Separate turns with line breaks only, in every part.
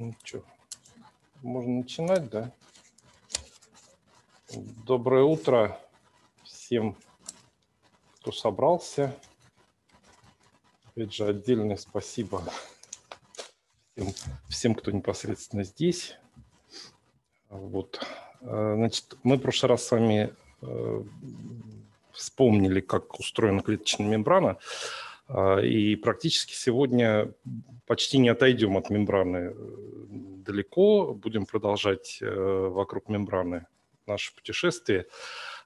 Ну что, можно начинать, да? Доброе утро всем, кто собрался. Опять же, отдельное спасибо всем, всем кто непосредственно здесь. Вот. Э, значит, мы в прошлый раз с вами э, вспомнили, как устроена клеточная мембрана. А, и практически сегодня почти не отойдем от мембраны э, далеко, будем продолжать э, вокруг мембраны наше путешествие.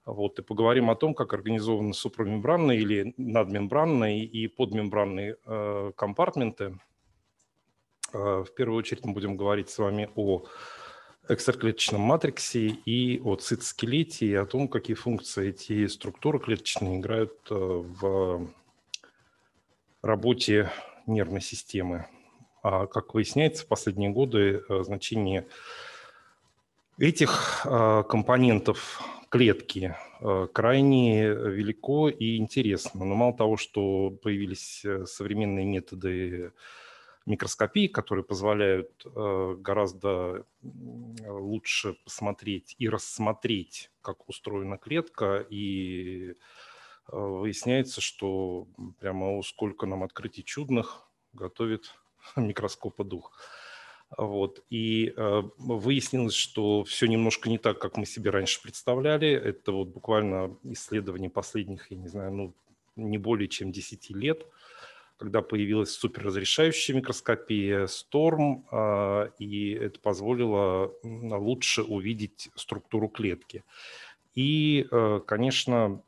Вот, и поговорим о том, как организованы супрамембранные или надмембранные и подмембранные э, компартменты. А, в первую очередь мы будем говорить с вами о экстраклеточном матриксе и о цитоскелете, и о том, какие функции эти структуры клеточные играют в работе нервной системы. А, как выясняется, в последние годы э, значение этих э, компонентов клетки э, крайне велико и интересно. Но мало того, что появились современные методы микроскопии, которые позволяют гораздо лучше посмотреть и рассмотреть, как устроена клетка и выясняется, что прямо о, сколько нам открытий чудных готовит микроскопа дух. Вот. И э, выяснилось, что все немножко не так, как мы себе раньше представляли. Это вот буквально исследование последних, я не знаю, ну, не более чем 10 лет, когда появилась суперразрешающая микроскопия Storm, э, и это позволило лучше увидеть структуру клетки. И, э, конечно,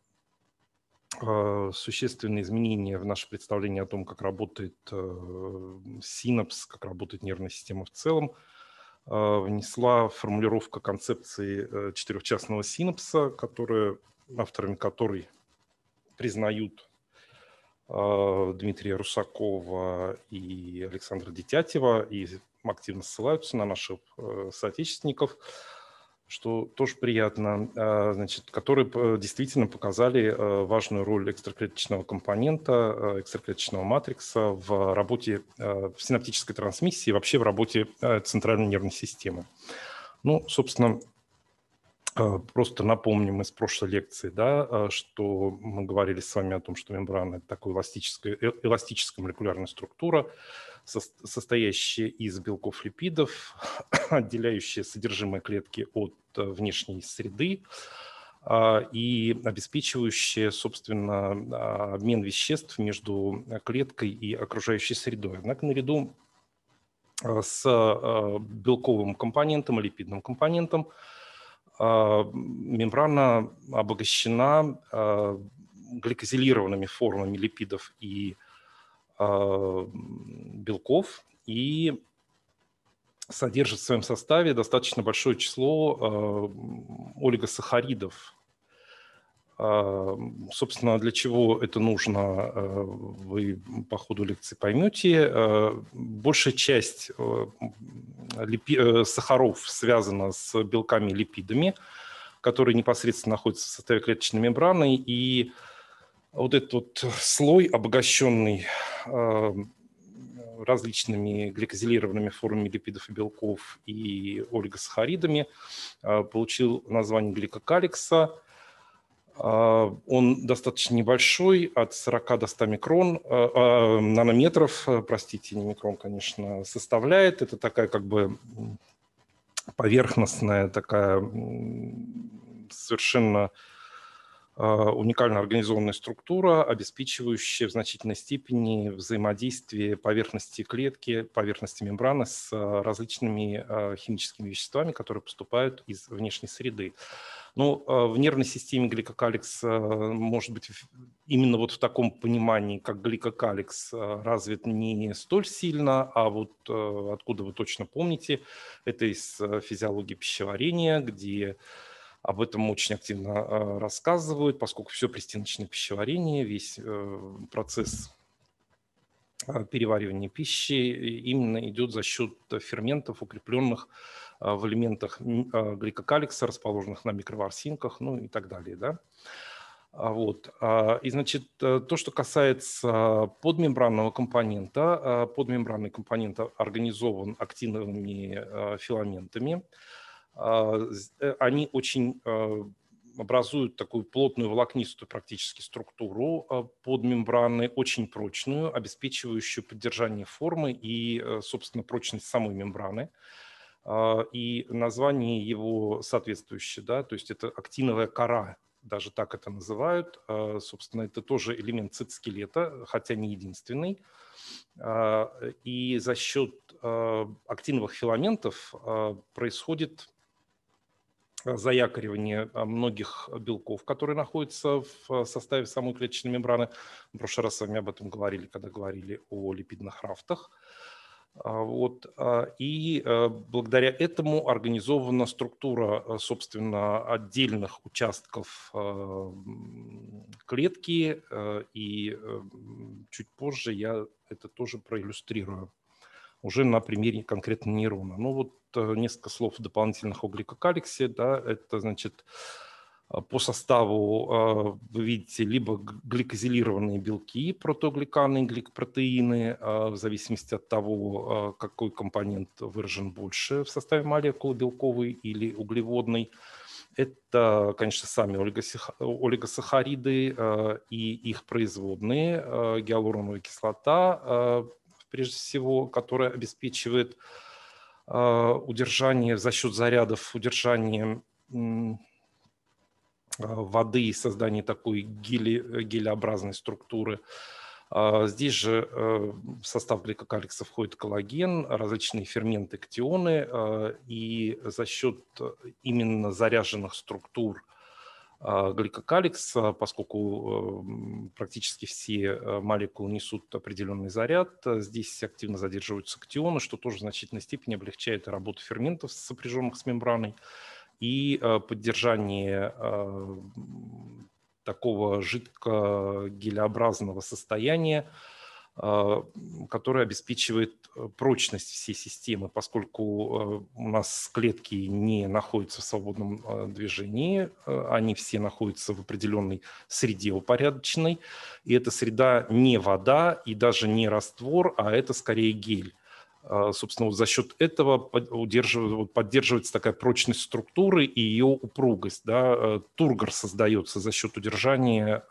Э, существенные изменения в наше представление о том, как работает э, синапс, как работает нервная система в целом, э, внесла формулировка концепции четырехчастного синапса, которая, авторами которой признают Дмитрия Русакова и Александра Детятева и активно ссылаются на наших соотечественников – что тоже приятно, а, значит, которые действительно показали а, важную роль экстраклеточного компонента, а, экстраклеточного матрикса в работе в синаптической трансмиссии, вообще в работе центральной нервной системы. Ну, собственно, Просто напомним из прошлой лекции, да, что мы говорили с вами о том, что мембрана – это такая эластическая, э, эластическая молекулярная структура, состоящие из белков липидов, отделяющие содержимое клетки от э, внешней среды а, и обеспечивающие, собственно, а, обмен веществ между клеткой и окружающей средой. Однако наряду а, с белковым компонентом и липидным компонентом мембрана обогащена гликозилированными формами липидов и липидов а, белков и содержит в своем составе достаточно большое число а, олигосахаридов. А, собственно, для чего это нужно, вы по ходу лекции поймете. Большая часть э, сахаров связана с белками липидами, которые непосредственно находятся в составе клеточной мембраны, и э, вот этот вот слой, обогащенный э, различными гликозилированными формами липидов и белков и олигосахаридами, э, получил название гликокаликса. Э, он достаточно небольшой, от 40 до 100 микрон, нанометров, простите, не микрон, конечно, составляет. Это такая как бы поверхностная, такая совершенно Э, уникально организованная структура, обеспечивающая в значительной степени взаимодействие поверхности клетки, поверхности мембраны с э, различными э, химическими веществами, которые поступают из внешней среды. Ну, в нервной системе гликокаликс, может быть, именно вот в таком понимании, как гликокаликс, развит не столь сильно, а вот откуда вы точно помните, это из физиологии пищеварения, где об этом очень активно э, рассказывают, поскольку все пристеночное пищеварение, весь э, процесс э, переваривания пищи именно идет за счет ферментов, укрепленных в элементах гликокаликса, расположенных на микроворсинках, ну и так далее. Да? А вот. И, значит, то, что касается подмембранного компонента, подмембранный компонент организован активными филаментами. А, э, они очень а, образуют такую плотную волокнистую практически структуру а, под мембраной, очень прочную, обеспечивающую поддержание формы и, э, собственно, прочность самой мембраны. И название его соответствующее, да, то есть это актиновая кора, даже так это называют. Собственно, это тоже элемент цитоскелета, хотя не единственный. И за счет актиновых филаментов происходит Э, заякоривание э, многих белков, которые находятся в э, составе самой клеточной мембраны. В прошлый раз с вами об этом говорили, когда говорили о липидных рафтах. А, вот. А, и благодаря этому организована структура, собственно, отдельных участков клетки. И чуть позже я это тоже проиллюстрирую уже на примере конкретно нейрона. Но ну вот Э, несколько слов дополнительных о гликокаликсе. Да, это, значит, э, по составу э, вы видите либо гликозилированные белки, протогликаны, гликопротеины, в зависимости от того, какой компонент выражен больше в составе молекулы, белковый или углеводный. Это, конечно, сами олигосахариды и их производные, гиалуроновая кислота, прежде всего, которая обеспечивает а, удержание за счет зарядов, удержание а, воды и создание такой гели, гелеобразной структуры. А, здесь же в состав гликокаликса входит коллаген, различные ферменты, катионы, и за счет именно заряженных структур – а, гликокаликс, а, поскольку эм, практически все э, молекулы несут определенный заряд, э, здесь активно задерживаются катионы, что тоже в значительной степени облегчает работу ферментов, сопряженных с мембраной. И э, поддержание такого жидко-гелеобразного состояния а, который обеспечивает э, прочность всей системы, поскольку э, у нас клетки не находятся в свободном э, движении, они все находятся в определенной среде упорядоченной, и эта среда не вода и даже не раствор, а это скорее гель. А, собственно, вот за счет этого поддерживается такая прочность структуры и ее упругость. Да? Тургор создается за счет удержания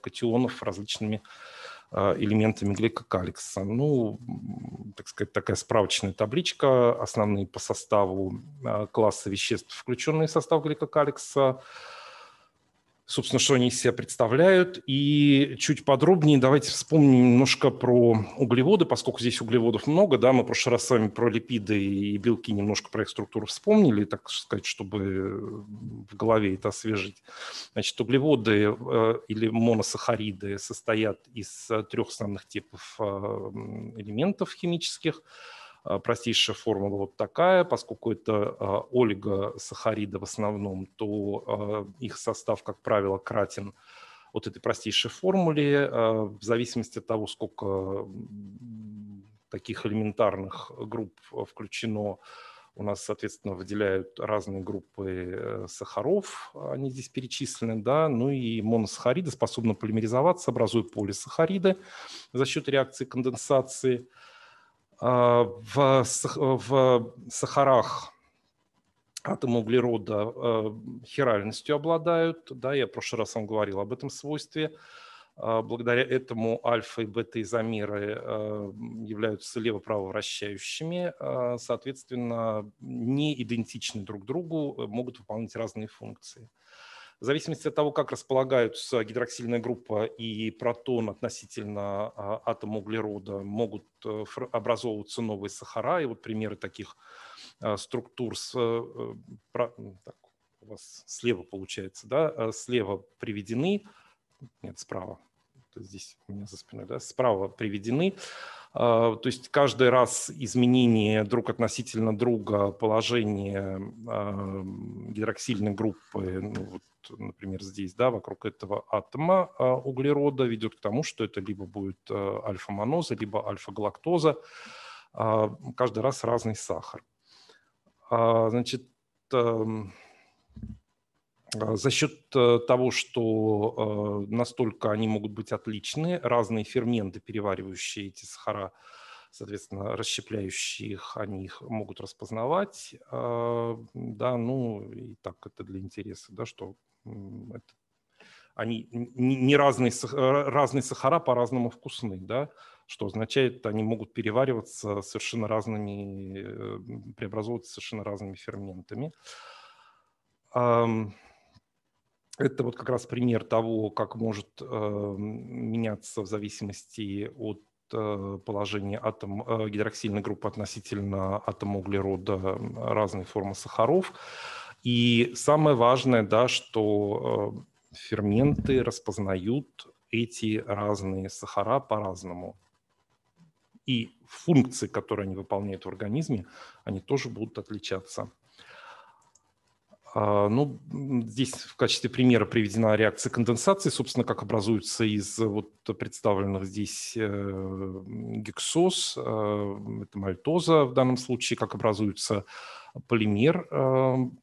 катионов различными а, элементами гликокаликса. Ну, так сказать, такая справочная табличка, основные по составу а, классы веществ, включенные в состав гликокаликса, собственно, что они из себя представляют. И чуть подробнее давайте вспомним немножко про углеводы, поскольку здесь углеводов много, да, мы в прошлый раз с вами про липиды и белки немножко про их структуру вспомнили, так сказать, чтобы в голове это освежить. Значит, углеводы э, или моносахариды состоят из э, трех основных типов э, элементов химических – а, простейшая формула вот такая, поскольку это а, олигосахариды в основном, то а, их состав, как правило, кратен вот этой простейшей формуле, в зависимости от того, сколько таких элементарных групп включено, у нас, соответственно, выделяют разные группы э, сахаров, они здесь перечислены, да, ну и моносахариды способны полимеризоваться, образуя полисахариды за счет реакции конденсации. А, в, в сахарах атомы углерода а, хиральностью обладают. Да, я в прошлый раз вам говорил об этом свойстве. А, благодаря этому альфа и бета-изомеры являются лево-право вращающими, соответственно, не идентичны друг другу, могут выполнять разные функции в зависимости от того, как располагаются гидроксильная группа и протон относительно а, атома углерода, могут э, образовываться новые сахара. И вот примеры таких э, структур с, э, так, у вас слева получается, да, слева приведены, нет, справа, здесь у меня за спиной, да, справа приведены. А, то есть каждый раз изменение друг относительно друга положения гидроксильной группы ну, вот, например, здесь, да, вокруг этого атома а, углерода, ведет к тому, что это либо будет а, альфа маноза либо альфа-галактоза, а, каждый раз разный сахар. Значит, эм, за счет э, того, что э, настолько они могут быть отличны, разные ферменты, переваривающие эти сахара, соответственно, расщепляющие их, они их могут распознавать. Да, ну и так это для интереса, да, что это, они не, разные, э, разные сахара по-разному вкусны, да, что означает, они могут перевариваться совершенно разными, э, преобразовываться совершенно разными ферментами. Это вот как раз пример того, как может эм, меняться в зависимости от э, положения атом, гидроксильной группы относительно атома углерода разные формы сахаров. И самое важное, да, что э, ферменты распознают эти разные сахара по-разному. И функции, которые они выполняют в организме, они тоже будут отличаться. А, ну, здесь в качестве примера приведена реакция конденсации, собственно, как образуется из э, вот представленных здесь э, гексоз, это мальтоза в данном случае, как образуется полимер эм,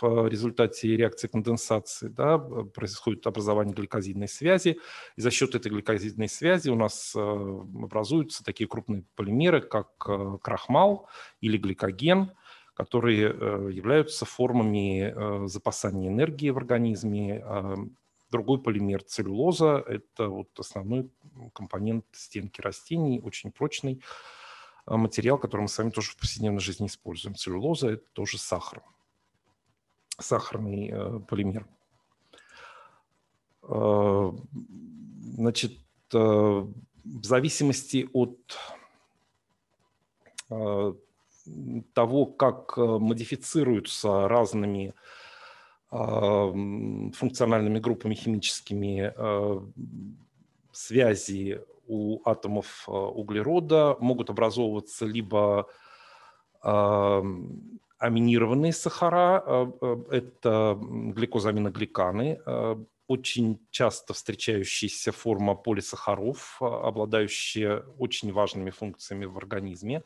в результате реакции конденсации да, происходит образование гликозидной связи. И за счет этой гликозидной связи у нас э, образуются такие крупные полимеры, как э, крахмал или гликоген которые э, являются формами запасания энергии в организме. Эм, другой полимер целлюлоза – это вот основной компонент стенки растений, очень прочный, Э, материал, который мы с вами тоже в повседневной жизни используем. Целлюлоза – это тоже сахар, сахарный э, полимер. Э, значит, э, в зависимости от э, того, как э, модифицируются разными э, функциональными группами химическими связи у атомов э, углерода могут образовываться либо э, аминированные сахара, э, это гликозаминогликаны, очень часто встречающаяся форма полисахаров, обладающая очень важными функциями в организме.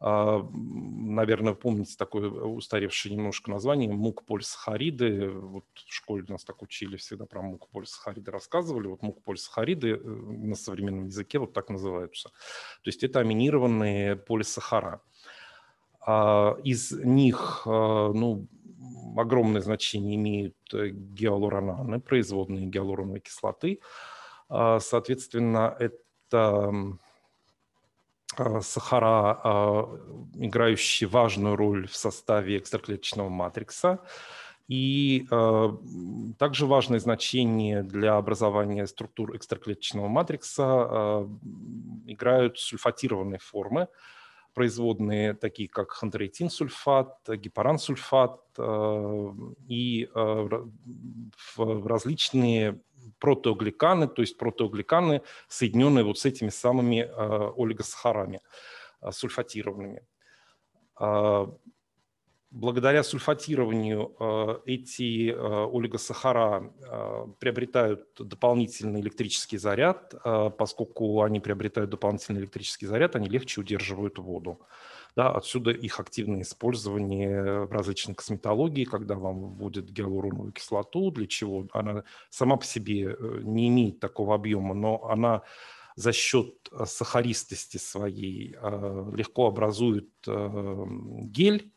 А, наверное, помните такое устаревшее немножко название мукполь Вот в школе нас так учили, всегда про мукполь рассказывали. Вот мукполь э, на современном языке вот так называются. То есть это аминированные полисахара. А, из них, а, ну, огромное значение имеют гиалуронаны, производные гиалуроновой кислоты. Соответственно, это Э, сахара, э, играющие важную роль в составе экстраклеточного матрикса, и э, также важное значение для образования структур экстраклеточного матрикса э, играют сульфатированные формы, производные такие как хондроитин-сульфат, гепаран-сульфат э, и э, в различные протеогликаны, то есть протеогликаны, соединенные вот с этими самыми э, олигосахарами э, сульфатированными. Э, благодаря сульфатированию э, эти э, олигосахара э, приобретают дополнительный электрический заряд, э, поскольку они приобретают дополнительный электрический заряд, они легче удерживают воду. Э, да, отсюда их активное использование в различной косметологии, когда вам вводят гиалуроновую кислоту, для чего она сама по себе э, не имеет такого объема, но она за счет э, сахаристости своей э, легко образует гель,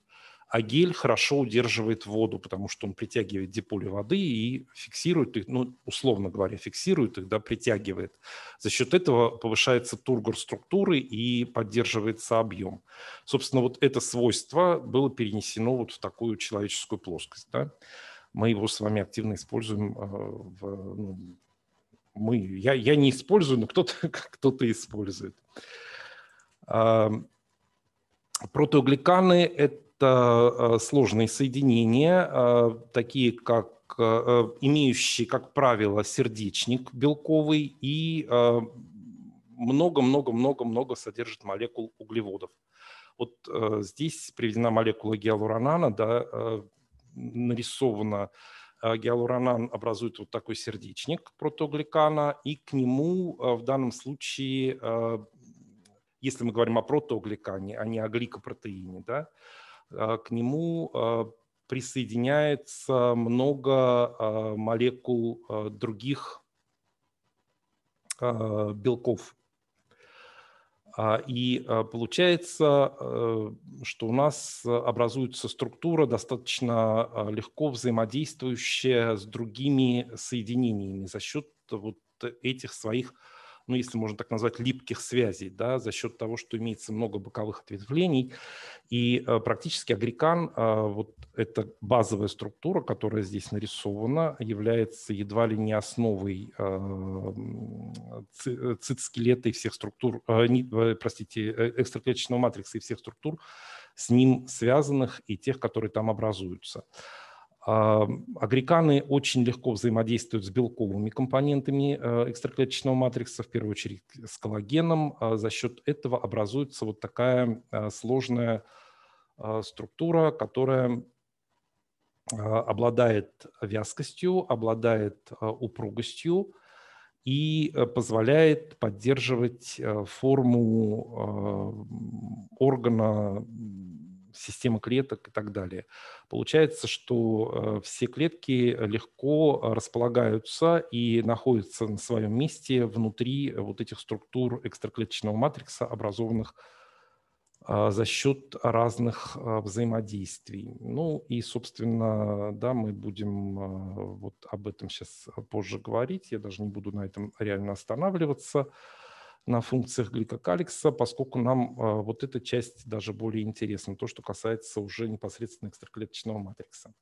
а гель хорошо удерживает воду, потому что он притягивает диполи воды и фиксирует их, ну, условно говоря, фиксирует их, да, притягивает. За счет этого повышается тургор структуры и поддерживается объем. Собственно, вот это свойство было перенесено вот в такую человеческую плоскость, да. Мы его с вами активно используем э, в, ну, мы, я, я не использую, но кто-то кто, -то, использует. Эм, Протеогликаны – это это э, сложные соединения, э, такие как э, имеющие, как правило, сердечник белковый и много-много-много-много содержит молекул углеводов. Вот здесь приведена молекула гиалуронана, да, нарисована гиалуронан образует вот такой сердечник протогликана, и к нему в данном случае, если мы говорим о протогликане, а не о гликопротеине, да, а, к нему а, присоединяется много а, молекул других белков. И получается, что у нас образуется структура, достаточно легко взаимодействующая с другими соединениями за счет вот этих своих ну, если можно так назвать, липких связей, да, за счет того, что имеется много боковых ответвлений. И э, практически агрикан, э, вот эта базовая структура, которая здесь нарисована, является едва ли не основой э, цитоскелета и всех структур, простите, экстраклеточного матрикса и всех структур, с ним связанных и тех, которые там образуются. Агриканы очень легко взаимодействуют с белковыми компонентами э, экстраклеточного матрикса, в первую очередь с коллагеном. А за счет этого образуется вот такая э, сложная э, структура, которая обладает вязкостью, обладает упругостью и позволяет поддерживать форму органа системы клеток и так далее. Получается, что э, все клетки э, легко э, располагаются и находятся на своем месте внутри вот этих структур экстраклеточного матрикса, образованных за счет разных взаимодействий. Ну и, собственно, да, мы будем вот об этом сейчас позже говорить. Я даже не буду на этом реально останавливаться на функциях гликокаликса, поскольку нам э, вот эта часть даже более интересна, то, что касается уже непосредственно экстраклеточного матрикса.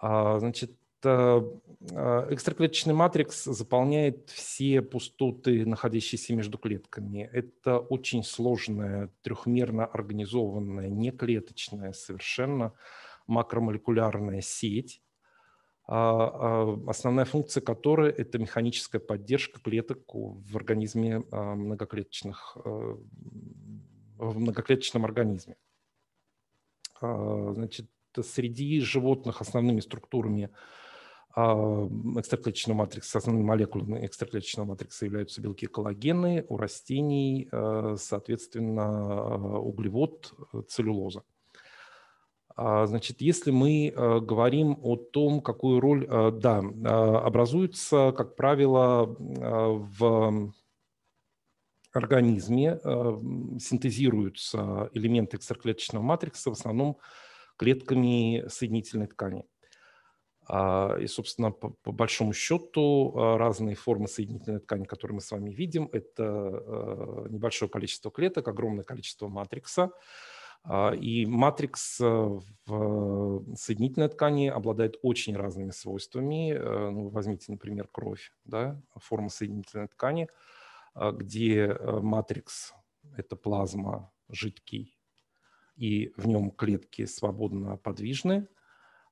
А, значит, э, э, экстраклеточный матрикс заполняет все пустоты, находящиеся между клетками. Это очень сложная, трехмерно организованная, неклеточная совершенно макромолекулярная сеть, а, а, основная функция которой – это механическая поддержка клеток в организме а, многоклеточных, в многоклеточном организме. Значит, среди животных основными структурами экстраклеточного матрикса, основными молекулами экстраклеточного матрикса являются белки коллагены, у растений, соответственно, углевод, целлюлоза. А, значит, если мы э, говорим о том, какую роль, э, да, э, образуется, как правило, в организме синтезируются элементы экстраклеточного матрикса в основном клетками соединительной ткани. А, и, собственно, по, по большому счету разные формы соединительной ткани, которые мы с вами видим, это небольшое количество клеток, огромное количество матрикса. А, и матрикс э, в э, соединительной ткани обладает очень разными свойствами. Э, ну, возьмите, например, кровь, да, форма соединительной ткани, а, где матрикс – это плазма, жидкий, и в нем клетки свободно подвижны.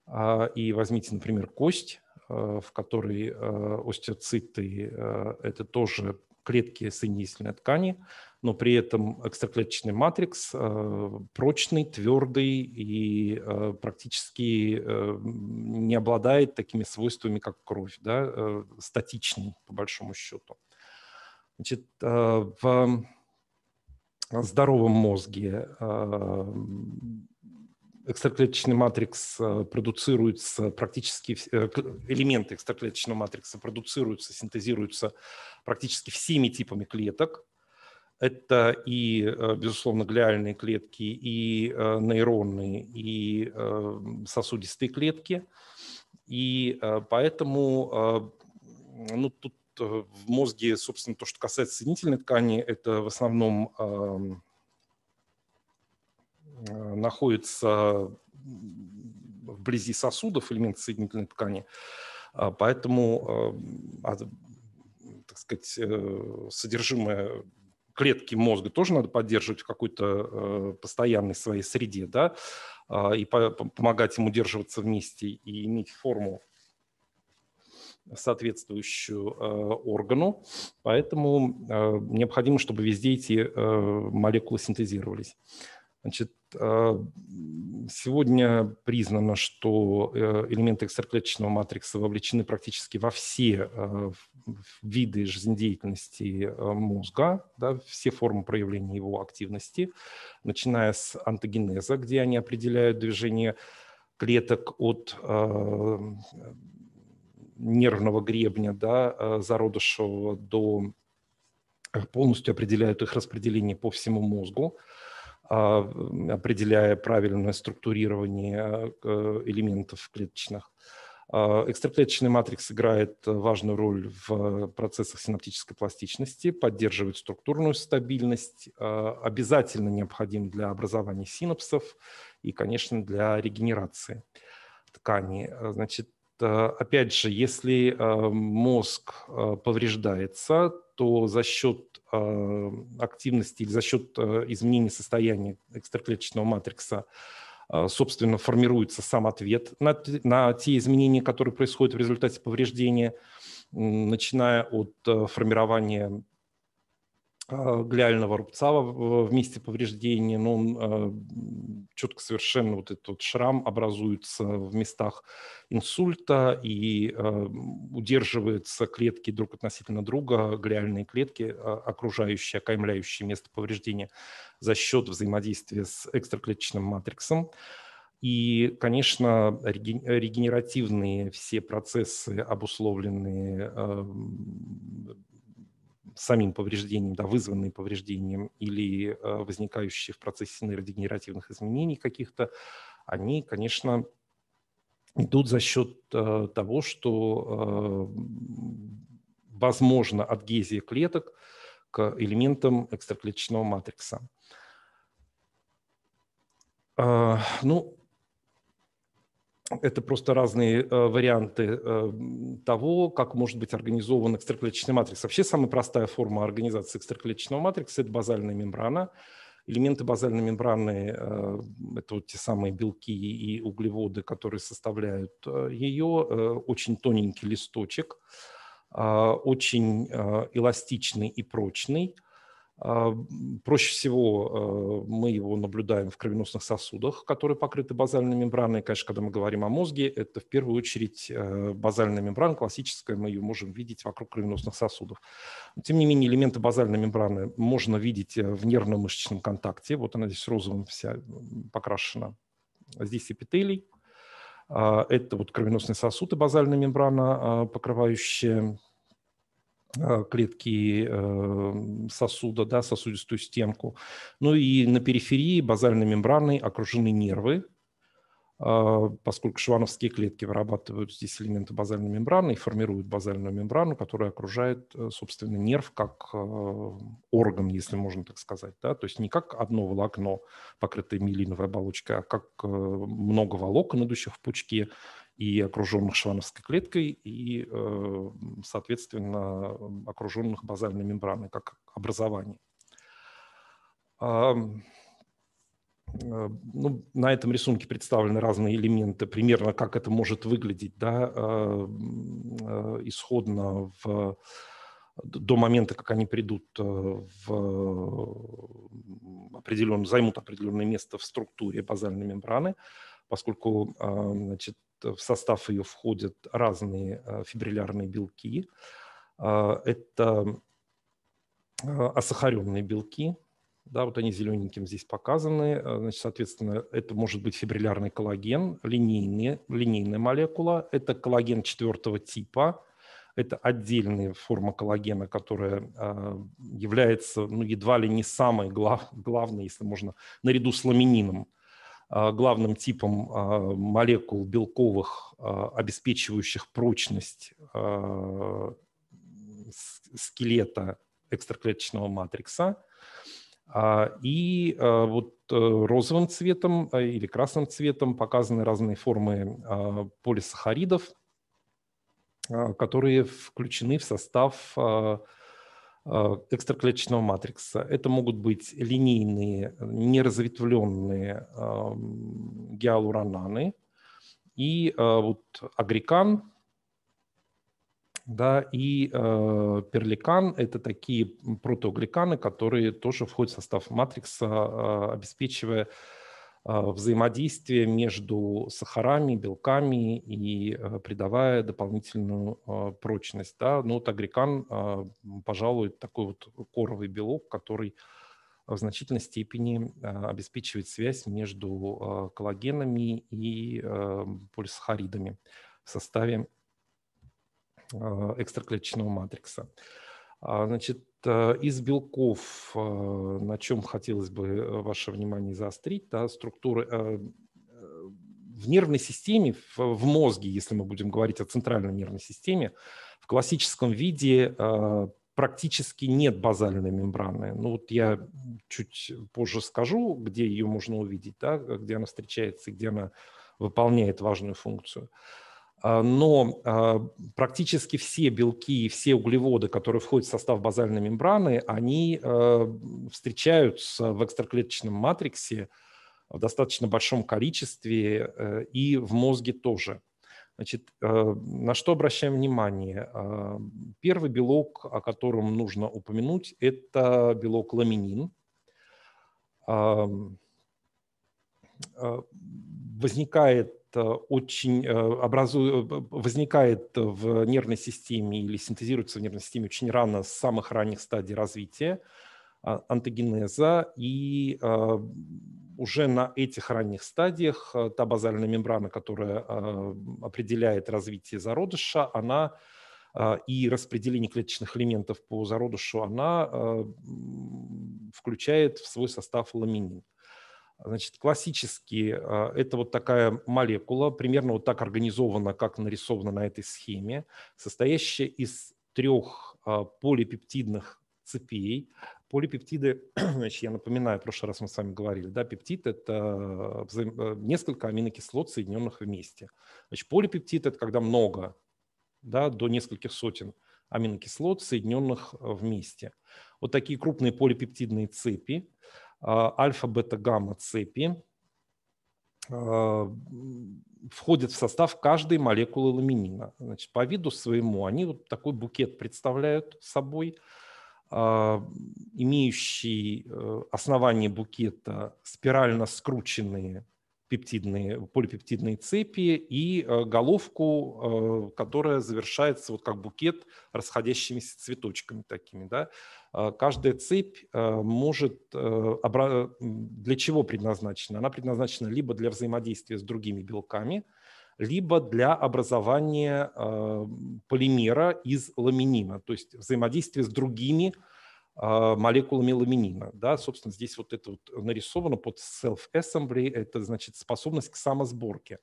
А, и возьмите, например, кость, в которой остеоциты – это тоже клетки соединительной ткани, но при этом экстраклеточный матрикс э, прочный, твердый и э, практически э, не обладает такими свойствами, как кровь, да, статичный, по большому счету. Значит, в здоровом мозге экстраклеточный матрикс продуцируется практически, элементы экстраклеточного матрикса продуцируются, синтезируются практически всеми типами клеток, это и, э, безусловно, глиальные клетки, и э, нейронные, и э, сосудистые клетки. И поэтому ну, тут в мозге, собственно, то, что касается соединительной ткани, это в основном эм, находится вблизи сосудов элемент соединительной ткани. Поэтому, а, так сказать, содержимое клетки мозга тоже надо поддерживать в какой-то э, постоянной своей среде, да, а, и по помогать им удерживаться вместе и иметь форму соответствующую э, органу. Поэтому э, необходимо, чтобы везде эти э, молекулы синтезировались. Значит, а, сегодня признано, что э, элементы экстраклеточного матрикса вовлечены практически во все а, виды жизнедеятельности а, мозга, да, все формы проявления его активности, начиная с антогенеза, где они определяют движение клеток от нервного гребня да, зародышевого до полностью определяют их распределение по всему мозгу. А, определяя правильное структурирование э, элементов клеточных. А, экстраклеточный матрикс играет важную роль в процессах синаптической пластичности, поддерживает структурную стабильность, а, обязательно необходим для образования синапсов и, конечно, для регенерации ткани Значит, опять же, если мозг повреждается, то за счет э, активности или за счет э, изменения состояния экстраклеточного матрикса э, собственно, формируется сам ответ на, на те изменения, которые происходят в результате повреждения, начиная от формирования а, глиального рубца в месте повреждения, но он а, четко совершенно вот этот шрам образуется в местах инсульта и а, удерживаются клетки друг относительно друга, глиальные клетки, окружающие, окаймляющие место повреждения за счет взаимодействия с экстраклеточным матриксом. И, конечно, регенеративные все процессы, обусловленные самим повреждением, да, вызванным повреждением или э, возникающие в процессе нейродегенеративных изменений каких-то, они, конечно, идут за счет э, того, что э, возможно адгезия клеток к элементам экстраклеточного матрикса. Ну, это просто разные э, варианты э, того, как может быть организован экстраклеточный матрикс. Вообще самая простая форма организации экстраклеточного матрикса – это базальная мембрана. Элементы базальной мембраны э, это вот те самые белки и углеводы, которые составляют ее. Очень тоненький листочек, очень эластичный и прочный – а, проще всего э, мы его наблюдаем в кровеносных сосудах, которые покрыты базальной мембраной. Конечно, когда мы говорим о мозге, это в первую очередь э, базальная мембрана классическая, мы ее можем видеть вокруг кровеносных сосудов. Тем не менее, элементы базальной мембраны можно видеть э, в нервно-мышечном контакте. Вот она здесь розовым вся покрашена. Здесь эпителий. А, это вот кровеносные сосуды, базальная мембрана, а, покрывающая Э, клетки эм, сосуда, да, сосудистую стенку. Ну и на периферии базальной мембраной окружены нервы, э, поскольку швановские клетки вырабатывают здесь элементы базальной мембраны и формируют базальную мембрану, которая окружает, э, собственно, нерв как орган, если можно так сказать. Да? То есть не как одно волокно, покрытое милиновой оболочкой, а как много волокон, идущих в пучке, и окруженных швановской клеткой, и, э, соответственно, окруженных базальной мембраной как образований. Э, ну, на этом рисунке представлены разные элементы, примерно как это может выглядеть да, э, исходно в, до момента, как они придут в определенную, займут определенное место в структуре базальной мембраны поскольку а, значит, в состав ее входят разные а, фибриллярные белки. А, это осахаренные белки, да, вот они зелененьким здесь показаны. Значит, соответственно, это может быть фибриллярный коллаген, линейные, линейная молекула. Это коллаген четвертого типа. Это отдельная форма коллагена, которая является ну, едва ли не самой глав, главной, если можно, наряду с ламинином – а, главным типом а, молекул белковых, а, обеспечивающих прочность скелета экстраклеточного матрикса. И вот э, розовым цветом или красным цветом показаны разные формы полисахаридов, которые включены в состав а, экстраклеточного матрикса. Это могут быть линейные, неразветвленные гиалуронаны и а, вот агрикан, да, и э, перликан – это такие протеогликаны, которые тоже входят в состав матрикса, э, обеспечивая а, взаимодействие между сахарами, белками и а, придавая дополнительную а, прочность. Да? Ну, вот агрикан, пожалуй, такой вот коровый белок, который в значительной степени обеспечивает связь между коллагенами и полисахаридами в составе экстраклеточного матрикса. А, значит, э, из белков, э, на чем хотелось бы э, ваше внимание заострить, да, структуры в нервной системе, в мозге, если мы будем говорить о центральной нервной системе, в классическом виде практически нет базальной мембраны. Ну вот я чуть позже скажу, где ее можно увидеть, да, где она встречается, где она выполняет важную функцию. А, но а, практически все белки и все углеводы, которые входят в состав базальной мембраны, они а, встречаются в экстраклеточном матриксе в достаточно большом количестве э, и в мозге тоже. Значит, э, на что обращаем внимание? Первый белок, о котором нужно упомянуть, это белок ламинин возникает очень э, образу... возникает в нервной системе или синтезируется в нервной системе очень рано с самых ранних стадий развития а, антогенеза, и э, уже на этих ранних стадиях э, та базальная мембрана, которая определяет развитие зародыша, она и распределение клеточных элементов по зародышу, она включает в свой состав ламинин. Значит, классически а, это вот такая молекула, примерно вот так организована, как нарисована на этой схеме, состоящая из трех а, полипептидных цепей. Полипептиды, значит, я напоминаю, в прошлый раз мы с вами говорили, да, пептид – это а, несколько аминокислот, соединенных вместе. Значит, полипептид – это когда много, да, до нескольких сотен аминокислот, соединенных вместе. Вот такие крупные полипептидные цепи – а, альфа-бета-гамма цепи а, входят в состав каждой молекулы ламинина. Значит, по виду своему они вот такой букет представляют собой, а, имеющий э, основание букета спирально скрученные пептидные, полипептидные цепи и э, головку, э, которая завершается вот как букет расходящимися цветочками такими. Да? Э, каждая цепь может... Для чего предназначена? Она предназначена либо для взаимодействия с другими белками, либо для образования полимера из ламинина, то есть взаимодействия с другими белками а, молекулами ламинина. Да, собственно, здесь вот это вот нарисовано под self-assembly, это значит способность к самосборке.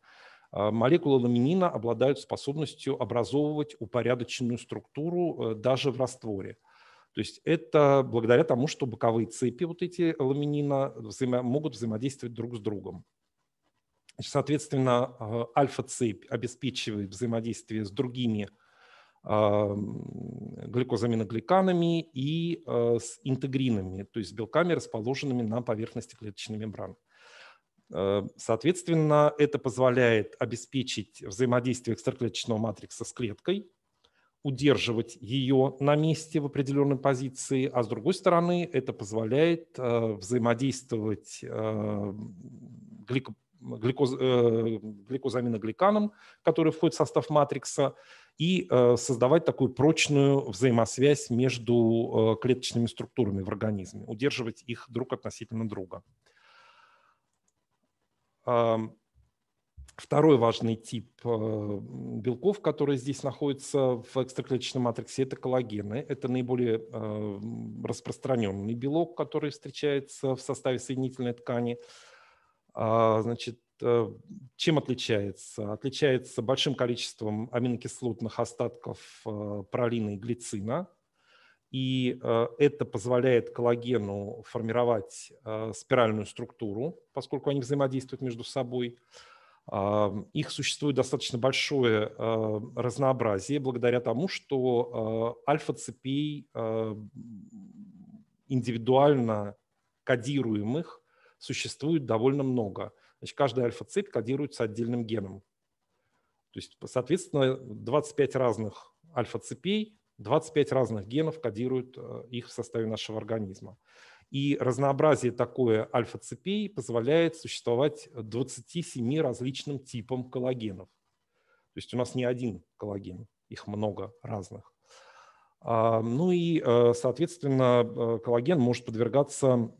А, молекулы ламинина обладают способностью образовывать упорядоченную структуру э, даже в растворе. То есть это благодаря тому, что боковые цепи вот эти ламинина взаимо могут взаимодействовать друг с другом. Соответственно, а, альфа-цепь обеспечивает взаимодействие с другими гликозаминогликанами и э, с интегринами, то есть белками, расположенными на поверхности клеточной мембраны. Э, соответственно, это позволяет обеспечить взаимодействие экстраклеточного матрикса с клеткой, удерживать ее на месте в определенной позиции, а с другой стороны это позволяет э, взаимодействовать гликоз, гликозаминогликаном, который входит в состав матрикса, и э, создавать такую прочную взаимосвязь между э, клеточными структурами в организме, удерживать их друг относительно друга. Второй важный тип э, белков, которые здесь находятся в экстраклеточном матриксе, это коллагены. Это наиболее распространенный белок, который встречается в составе соединительной ткани. А, значит, Э, чем отличается? Отличается большим количеством аминокислотных остатков э, пролина и глицина. И э, это позволяет коллагену формировать спиральную структуру, поскольку они взаимодействуют между собой. А, их существует достаточно большое разнообразие благодаря тому, что альфа-цепей индивидуально кодируемых существует довольно много – Значит, каждая альфа-цепь кодируется отдельным геном. То есть, соответственно, 25 разных альфа-цепей, 25 разных генов кодируют э, их в составе нашего организма. И разнообразие такое альфа-цепей позволяет существовать 27 различным типам коллагенов. То есть у нас не один коллаген, их много разных. А, ну и, э, соответственно, э, коллаген может подвергаться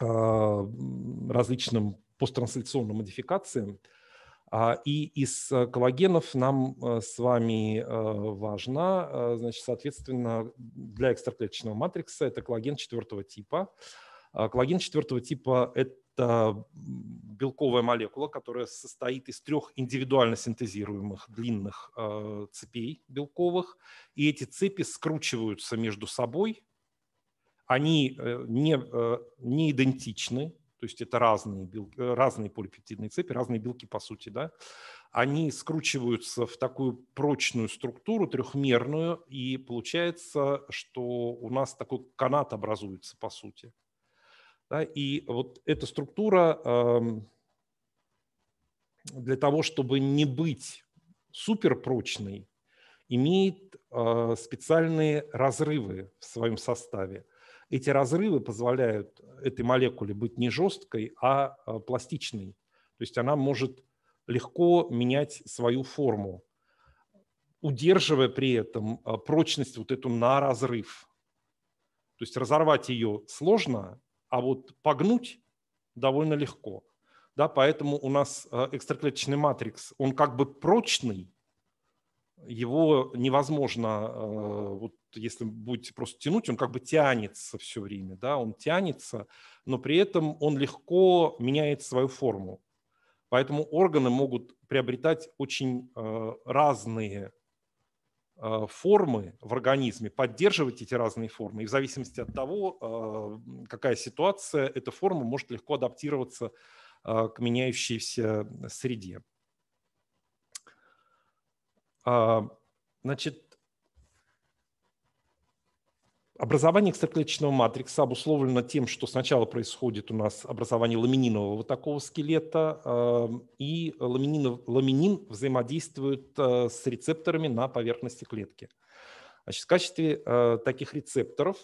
различным посттранслякционным модификациям. А, и из э, коллагенов нам э, с вами э, важна, значит, соответственно, для экстраклеточного матрикса это коллаген четвертого типа. А, коллаген четвертого типа – это белковая молекула, которая состоит из трех индивидуально синтезируемых длинных цепей белковых. И эти цепи скручиваются между собой. Они не, не идентичны, то есть это разные, белки, э, разные полипептидные цепи, разные белки по сути, да, они скручиваются в такую прочную структуру, трехмерную, и получается, что у нас такой канат образуется по сути. Да, и вот эта структура эм, для того, чтобы не быть суперпрочной, имеет э, специальные разрывы в своем составе – эти разрывы позволяют этой молекуле быть не жесткой, а, а пластичной. То есть она может легко менять свою форму, удерживая при этом а, прочность вот эту на разрыв. То есть разорвать ее сложно, а вот погнуть довольно легко. Да, поэтому у нас а, экстраклеточный матрикс, он как бы прочный, его невозможно, э, вот если будете просто тянуть, он как бы тянется все время, да, он тянется, но при этом он легко меняет свою форму. Поэтому органы могут приобретать очень э, разные э, формы в организме, поддерживать эти разные формы. И в зависимости от того, какая ситуация, эта форма может легко адаптироваться к меняющейся среде. А, значит, Образование экстраклеточного матрикса обусловлено тем, что сначала происходит у нас образование ламининового вот такого скелета, а, и ламинин, ламинин взаимодействует а, с рецепторами на поверхности клетки. Значит, в качестве таких рецепторов,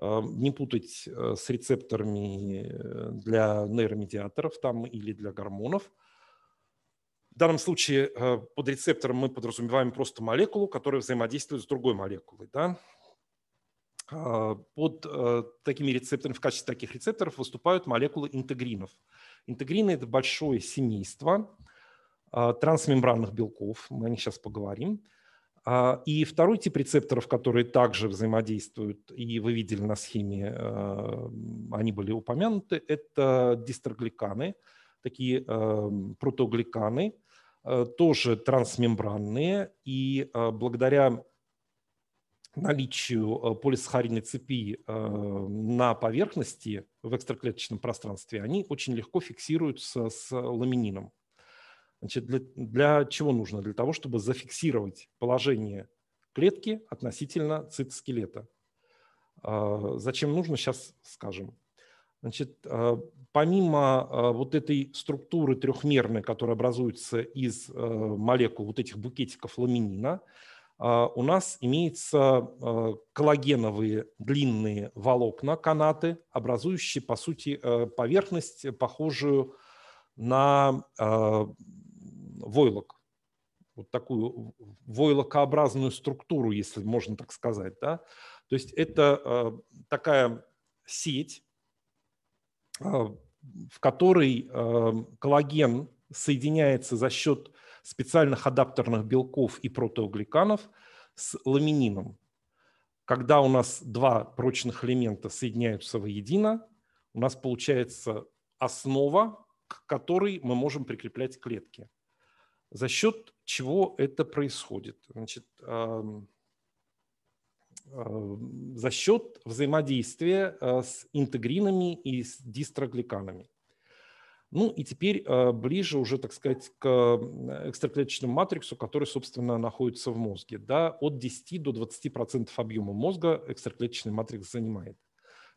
не путать с рецепторами э, для нейромедиаторов там, или для гормонов – в данном случае э, под рецептором мы подразумеваем просто молекулу, которая взаимодействует с другой молекулой. Да? Э, под э, такими рецепторами, в качестве таких рецепторов выступают молекулы интегринов. Интегрины – это большое семейство трансмембранных белков, мы о них сейчас поговорим. И второй тип рецепторов, которые также взаимодействуют, и вы видели на схеме, они были упомянуты, это дистрогликаны, такие протогликаны – Э, тоже трансмембранные, и э, благодаря наличию э, полисахаридной цепи на поверхности в экстраклеточном пространстве, они очень легко фиксируются с ламинином. Значит, для, для чего нужно? Для того, чтобы зафиксировать положение клетки относительно цитоскелета. Зачем нужно, сейчас скажем. Значит, э, помимо э, вот этой структуры трехмерной, которая образуется из э, молекул вот этих букетиков ламинина, у нас имеются коллагеновые длинные волокна, канаты, образующие, по сути, поверхность, похожую на войлок. Вот такую войлокообразную структуру, если можно так сказать. Да? То есть это такая сеть, а, в которой а, коллаген соединяется за счет специальных адаптерных белков и протеогликанов с ламинином. Когда у нас два прочных элемента соединяются воедино, у нас получается основа, к которой мы можем прикреплять клетки. За счет чего это происходит? Значит, Э, за счет взаимодействия э, с интегринами и с дистрогликанами. Ну и теперь э, ближе уже, так сказать, к экстраклеточному матриксу, который, собственно, находится в мозге. Да, от 10 до 20% объема мозга экстраклеточный матрикс занимает.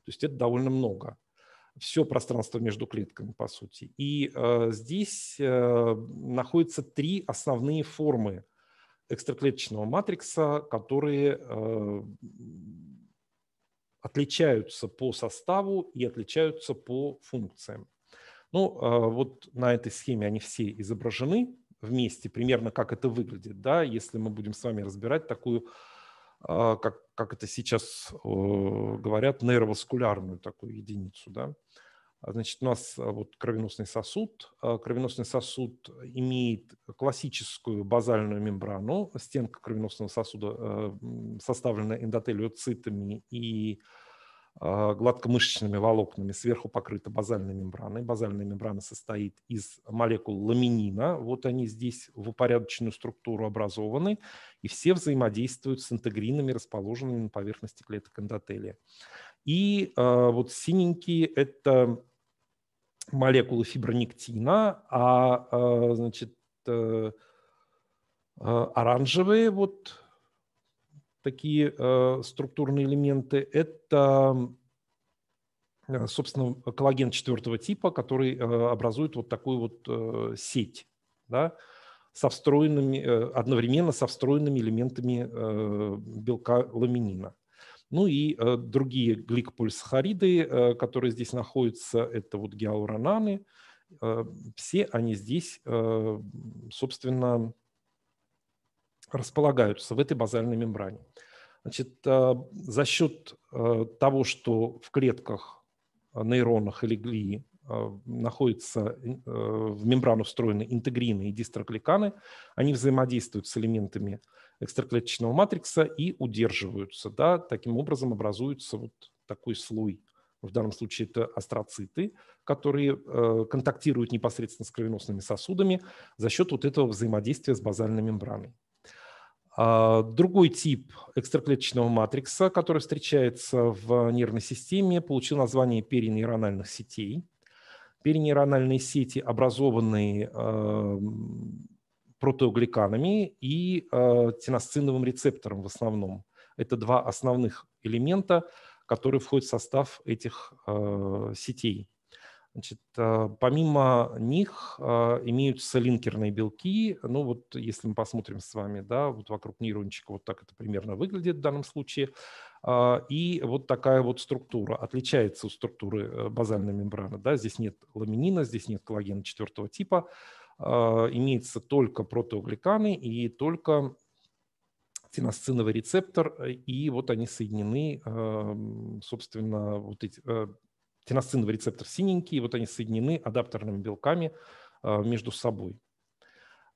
То есть это довольно много. Все пространство между клетками, по сути. И э, здесь э, находятся три основные формы экстраклеточного матрикса, которые э, отличаются по составу и отличаются по функциям. Ну, э, вот на этой схеме они все изображены вместе, примерно как это выглядит, да, если мы будем с вами разбирать такую, э, как, как это сейчас говорят, нейроваскулярную такую единицу, да. А, значит, у нас а, вот кровеносный сосуд. А, кровеносный сосуд имеет классическую базальную мембрану. Стенка кровеносного сосуда составлена эндотелиоцитами и гладкомышечными волокнами, сверху покрыта базальной мембраной. Базальная мембрана состоит из молекул ламинина. Вот они здесь в упорядоченную структуру образованы, и все взаимодействуют с интегринами, расположенными на поверхности клеток эндотелия. И вот синенькие – это молекулы фибронектина, а, а значит, э, э, оранжевые вот такие э, структурные элементы – это, собственно, коллаген четвертого типа, который образует вот такую вот сеть, да, со встроенными, одновременно со встроенными элементами белка ламинина. Ну и э, другие гликопольсахариды, э, которые здесь находятся, это вот гиалуронаны, э, все они здесь, собственно, располагаются в этой базальной мембране. Значит, за счет того, что в клетках, нейронах или глии Э, находятся э, в мембрану встроены интегрины и дистрокликаны. Они взаимодействуют с элементами экстраклеточного матрикса и удерживаются. Да? Таким образом образуется вот такой слой. В данном случае это астроциты, которые э, контактируют непосредственно с кровеносными сосудами за счет вот этого взаимодействия с базальной мембраной. А, другой тип экстраклеточного матрикса, который встречается в нервной системе, получил название перинейрональных сетей перинейрональные сети, образованные эм, протеогликанами и э, теносциновым рецептором в основном. Это два основных элемента, которые входят в состав этих э, сетей. Значит, э, помимо них э, имеются линкерные белки. Ну вот если мы посмотрим с вами, да, вот вокруг нейрончика вот так это примерно выглядит в данном случае. Э, и вот такая вот структура отличается у структуры базальной мембраны. Да? Здесь нет ламинина, здесь нет коллагена четвертого типа. Имеется только протеогликаны и только феносциновый рецептор. И вот они соединены, эм, собственно, вот эти Тиноциновый рецептор синенький, вот они соединены адаптерными белками а, между собой.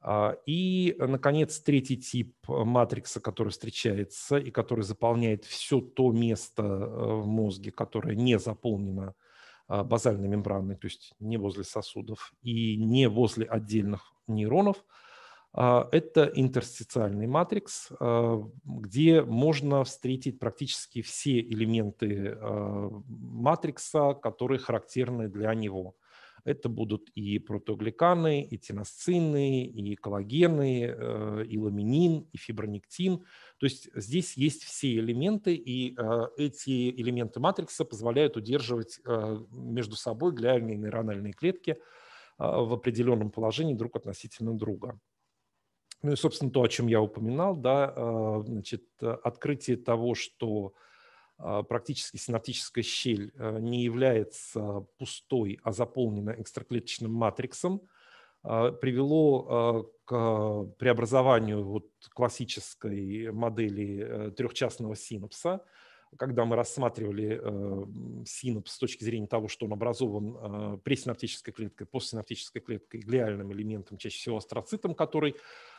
А, и, наконец, третий тип матрикса, который встречается и который заполняет все то место э, в мозге, которое не заполнено а, базальной мембраной, то есть не возле сосудов и не возле отдельных нейронов – а, это интерстициальный матрикс, а, где можно встретить практически все элементы а, матрикса, которые характерны для него. Это будут и протогликаны, и тиносцины, и коллагены, и ламинин, и фибронектин. То есть здесь есть все элементы, и эти элементы матрикса позволяют удерживать между собой глиальные нейрональные клетки в определенном положении друг относительно друга. Ну и, собственно, то, о чем я упоминал, да, а, значит, открытие того, что а, практически синаптическая щель а, не является пустой, а заполнена экстраклеточным матриксом, привело к преобразованию вот классической модели э, трехчастного синапса, когда мы рассматривали э, синапс с точки зрения того, что он образован пресинаптической клеткой, постсинаптической клеткой, глиальным элементом, чаще всего астроцитом, который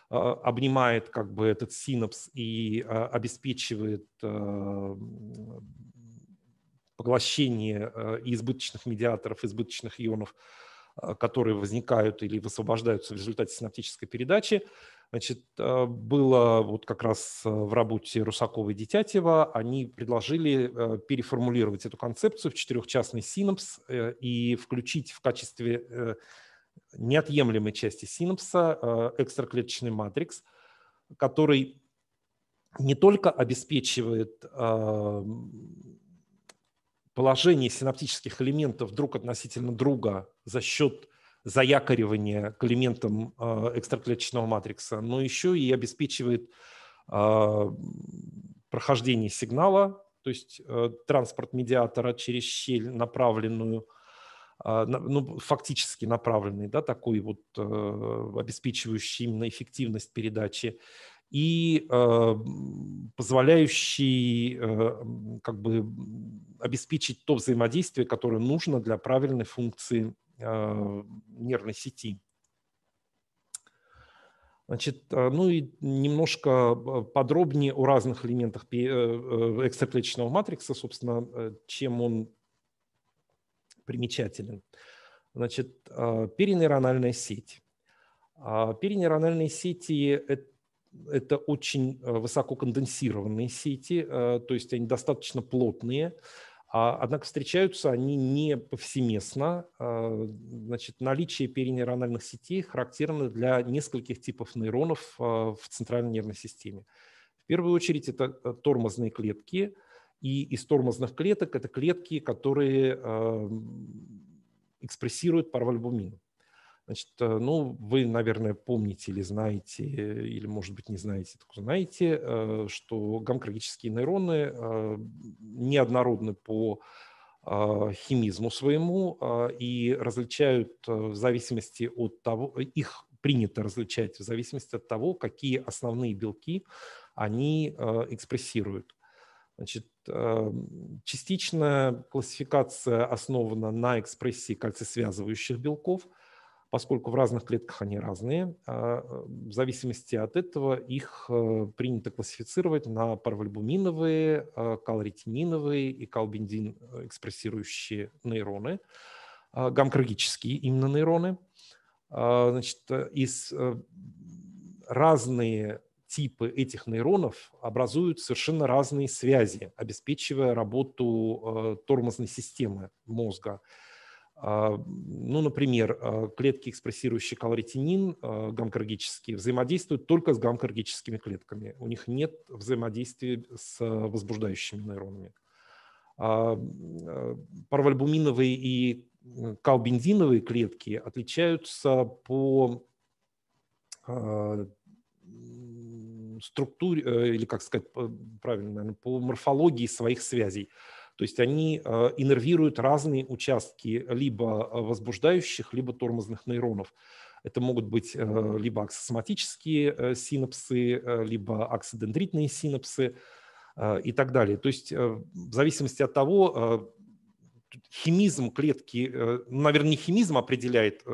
а, обнимает как бы этот синапс и а, обеспечивает а, поглощение избыточных медиаторов, избыточных ионов, которые возникают или высвобождаются в результате синаптической передачи. Значит, было вот как раз в работе Русакова и Детятьева, они предложили переформулировать эту концепцию в четырехчастный синапс э, и включить в качестве э, неотъемлемой части синапса э, экстраклеточный матрикс, который не только обеспечивает эм, положение синаптических элементов друг относительно друга за счет заякоривания к элементам э, экстраклеточного матрикса, но еще и обеспечивает э, прохождение сигнала, то есть транспорт медиатора через щель, направленную а, ну, фактически направленный, да, такой вот э, обеспечивающий именно эффективность передачи и э, позволяющий э, как бы обеспечить то взаимодействие, которое нужно для правильной функции нервной сети. Значит, ну и немножко подробнее о разных элементах экстраклеточного матрикса, собственно, чем он примечателен. Значит, а, перинейрональная сеть. А, Перинейрональные сети – это очень а, высококонденсированные сети, то есть они достаточно плотные, однако встречаются они не повсеместно. Значит, наличие перинейрональных сетей характерно для нескольких типов нейронов в центральной нервной системе. В первую очередь это тормозные клетки – и из тормозных клеток это клетки, которые эм, экспрессируют парвальбумин. Значит, э, ну, вы, наверное, помните или знаете, или, может быть, не знаете, так знаете, э, что гомократические нейроны э, неоднородны по химизму своему и различают в зависимости от того, их принято различать в зависимости от того, какие основные белки они экспрессируют. Значит, а, Частичная классификация основана на экспрессии кальцисвязывающих белков, поскольку в разных клетках они разные. А, в зависимости от этого их а, принято классифицировать на парвальбуминовые, калоретининовые и калбендин экспрессирующие нейроны, гамкрогические именно нейроны. Значит, из разные типы этих нейронов образуют совершенно разные связи, обеспечивая работу э, тормозной системы мозга. А, ну, например, э, клетки, экспрессирующие колоретинин, э, гамкоргические, взаимодействуют только с гамкоргическими клетками. У них нет взаимодействия с возбуждающими нейронами. А, парвальбуминовые и калбензиновые клетки отличаются по структуре, э, или как сказать правильно, наверное, по морфологии своих связей. То есть они э, иннервируют разные участки либо э, возбуждающих, либо тормозных нейронов. Это могут быть либо аксосоматические синапсы, либо аксодендритные синапсы и так далее. То есть в зависимости от того, химизм клетки, наверное, не химизм определяет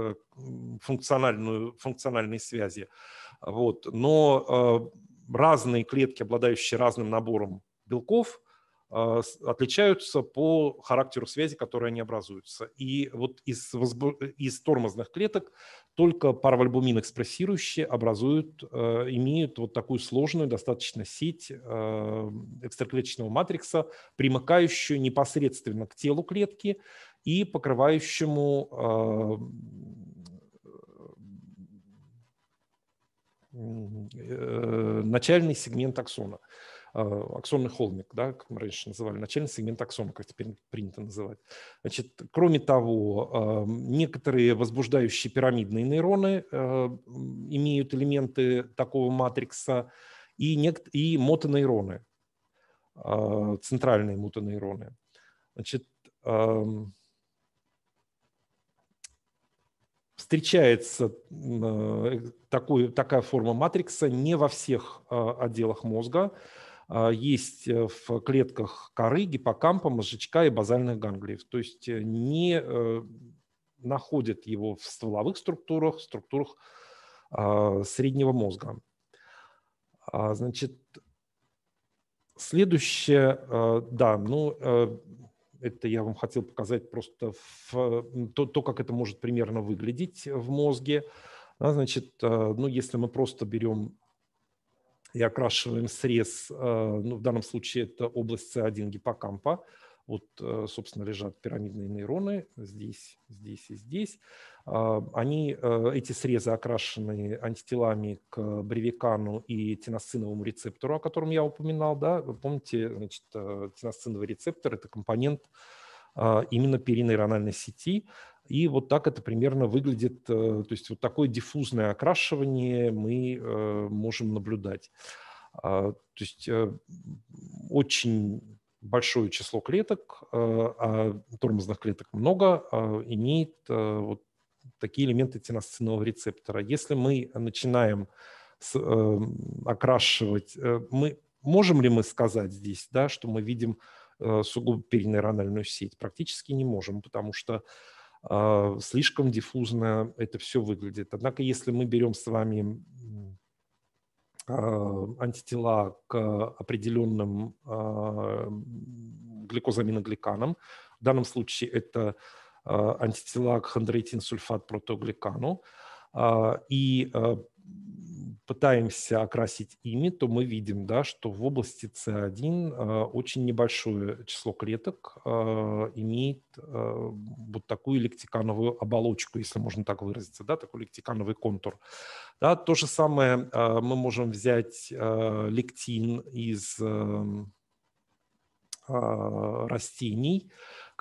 функциональную, функциональные связи, вот, но разные клетки, обладающие разным набором белков, э, отличаются по характеру связи, которые они образуются. И вот из, возбу... из тормозных клеток только парвальбумин экспрессирующие образуют, э, имеют вот такую сложную достаточно сеть э, экстраклеточного матрикса, примыкающую непосредственно к телу клетки и покрывающему э, Э, начальный сегмент аксона, а, аксонный холмик, да, как мы раньше называли, начальный сегмент аксона, как теперь принято называть. Значит, кроме того, а, некоторые возбуждающие пирамидные нейроны а, имеют элементы такого матрикса и, нект и мотонейроны, центральные мотонейроны. Значит, встречается э, такой, такая форма матрикса не во всех а, отделах мозга. А, есть э, в клетках коры, гиппокампа, мозжечка и базальных ганглиев. То есть э, не находят его в стволовых структурах, структурах а, среднего мозга. Значит, следующее, да, ну, это я вам хотел показать просто в, то, то, как это может примерно выглядеть в мозге. А, значит, э, ну, если мы просто берем и окрашиваем срез, э, ну, в данном случае это область С1 гиппокампа, вот, э, собственно, лежат пирамидные нейроны здесь, здесь и здесь. А, они, э, эти срезы окрашены антителами к бревикану и тиносциновому рецептору, о котором я упоминал. Да? Вы помните, значит, э, тиносциновый рецептор – это компонент а, именно перинейрональной сети, и вот так это примерно выглядит, то есть вот такое диффузное окрашивание мы можем наблюдать. А, то есть очень большое число клеток, э, а тормозных клеток много, а имеет э, вот такие элементы теносцинового рецептора. Если мы начинаем с, эм, окрашивать, э, мы можем ли мы сказать здесь, да, что мы видим э, сугубо перинейрональную сеть? Практически не можем, потому что слишком диффузно это все выглядит. Однако, если мы берем с вами Э, антитела к определенным э, гликозаминогликанам. В данном случае это э, антитела к хондроитинсульфат сульфат протеогликану. И пытаемся окрасить ими, то мы видим, да, что в области C1 а, очень небольшое число клеток а, имеет а, вот такую лектикановую оболочку, если можно так выразиться, да, такой лектикановый контур. Да, то же самое мы можем взять лектин из растений,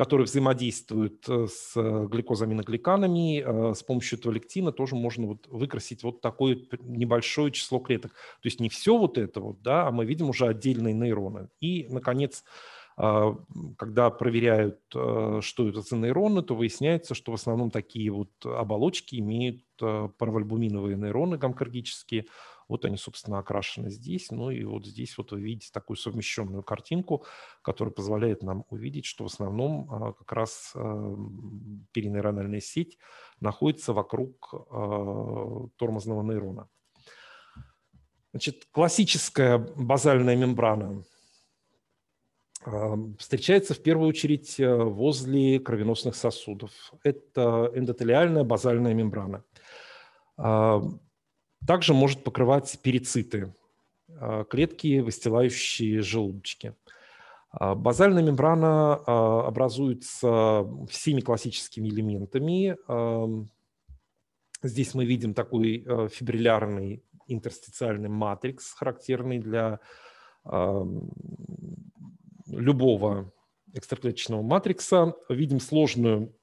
которые взаимодействуют э, с э, гликозаминогликанами. Э, с помощью этого лектина тоже можно вот выкрасить вот такое небольшое число клеток. То есть не все вот это, вот, да, а мы видим уже отдельные нейроны. И, наконец, а, когда проверяют, что это за нейроны, то выясняется, что в основном такие вот оболочки имеют паравальбуминовые нейроны гамкаргические, вот они, собственно, окрашены здесь. Ну и вот здесь вот вы видите такую совмещенную картинку, которая позволяет нам увидеть, что в основном а, как раз а, перинейрональная сеть находится вокруг а, тормозного нейрона. Значит, классическая базальная мембрана встречается в первую очередь возле кровеносных сосудов. Это эндотелиальная базальная мембрана. Также может покрывать перициты, а, клетки, выстилающие желудочки. А, базальная мембрана а, образуется всеми классическими элементами. Здесь мы видим такой фибриллярный интерстициальный матрикс, характерный для любого экстраклеточного матрикса. Видим сложную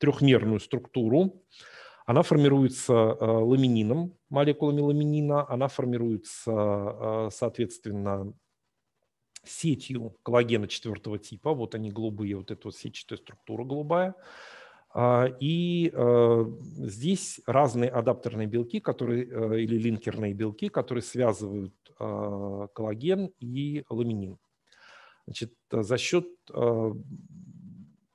трехмерную структуру она формируется э, ламинином, молекулами ламинина, она формируется, э, соответственно, сетью коллагена четвертого типа. Вот они голубые, вот эта вот сетчатая структура голубая. А, и э, здесь разные адаптерные белки, которые, или линкерные белки, которые связывают коллаген и ламинин. Значит, за счет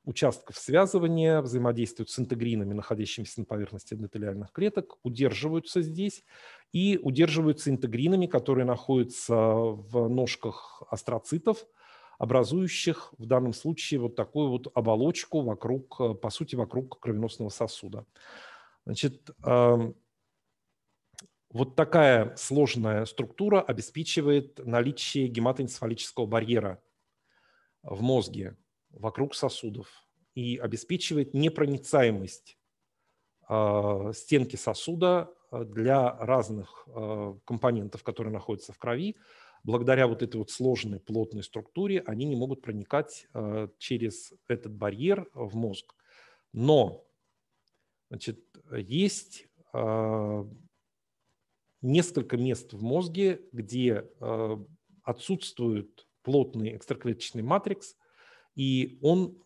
участков связывания, взаимодействуют с интегринами, находящимися на поверхности эндотелиальных клеток, удерживаются здесь и удерживаются интегринами, которые находятся в ножках астроцитов, образующих в данном случае вот такую вот оболочку вокруг, по сути, вокруг кровеносного сосуда. Значит, эм, вот такая сложная структура обеспечивает наличие гематоэнцефалического барьера в мозге, вокруг сосудов и обеспечивает непроницаемость а, стенки сосуда а, для разных а, компонентов, которые находятся в крови. Благодаря вот этой вот сложной плотной структуре они не могут проникать через этот барьер в мозг. Но значит, есть несколько мест в мозге, где отсутствует плотный экстраклеточный матрикс, и он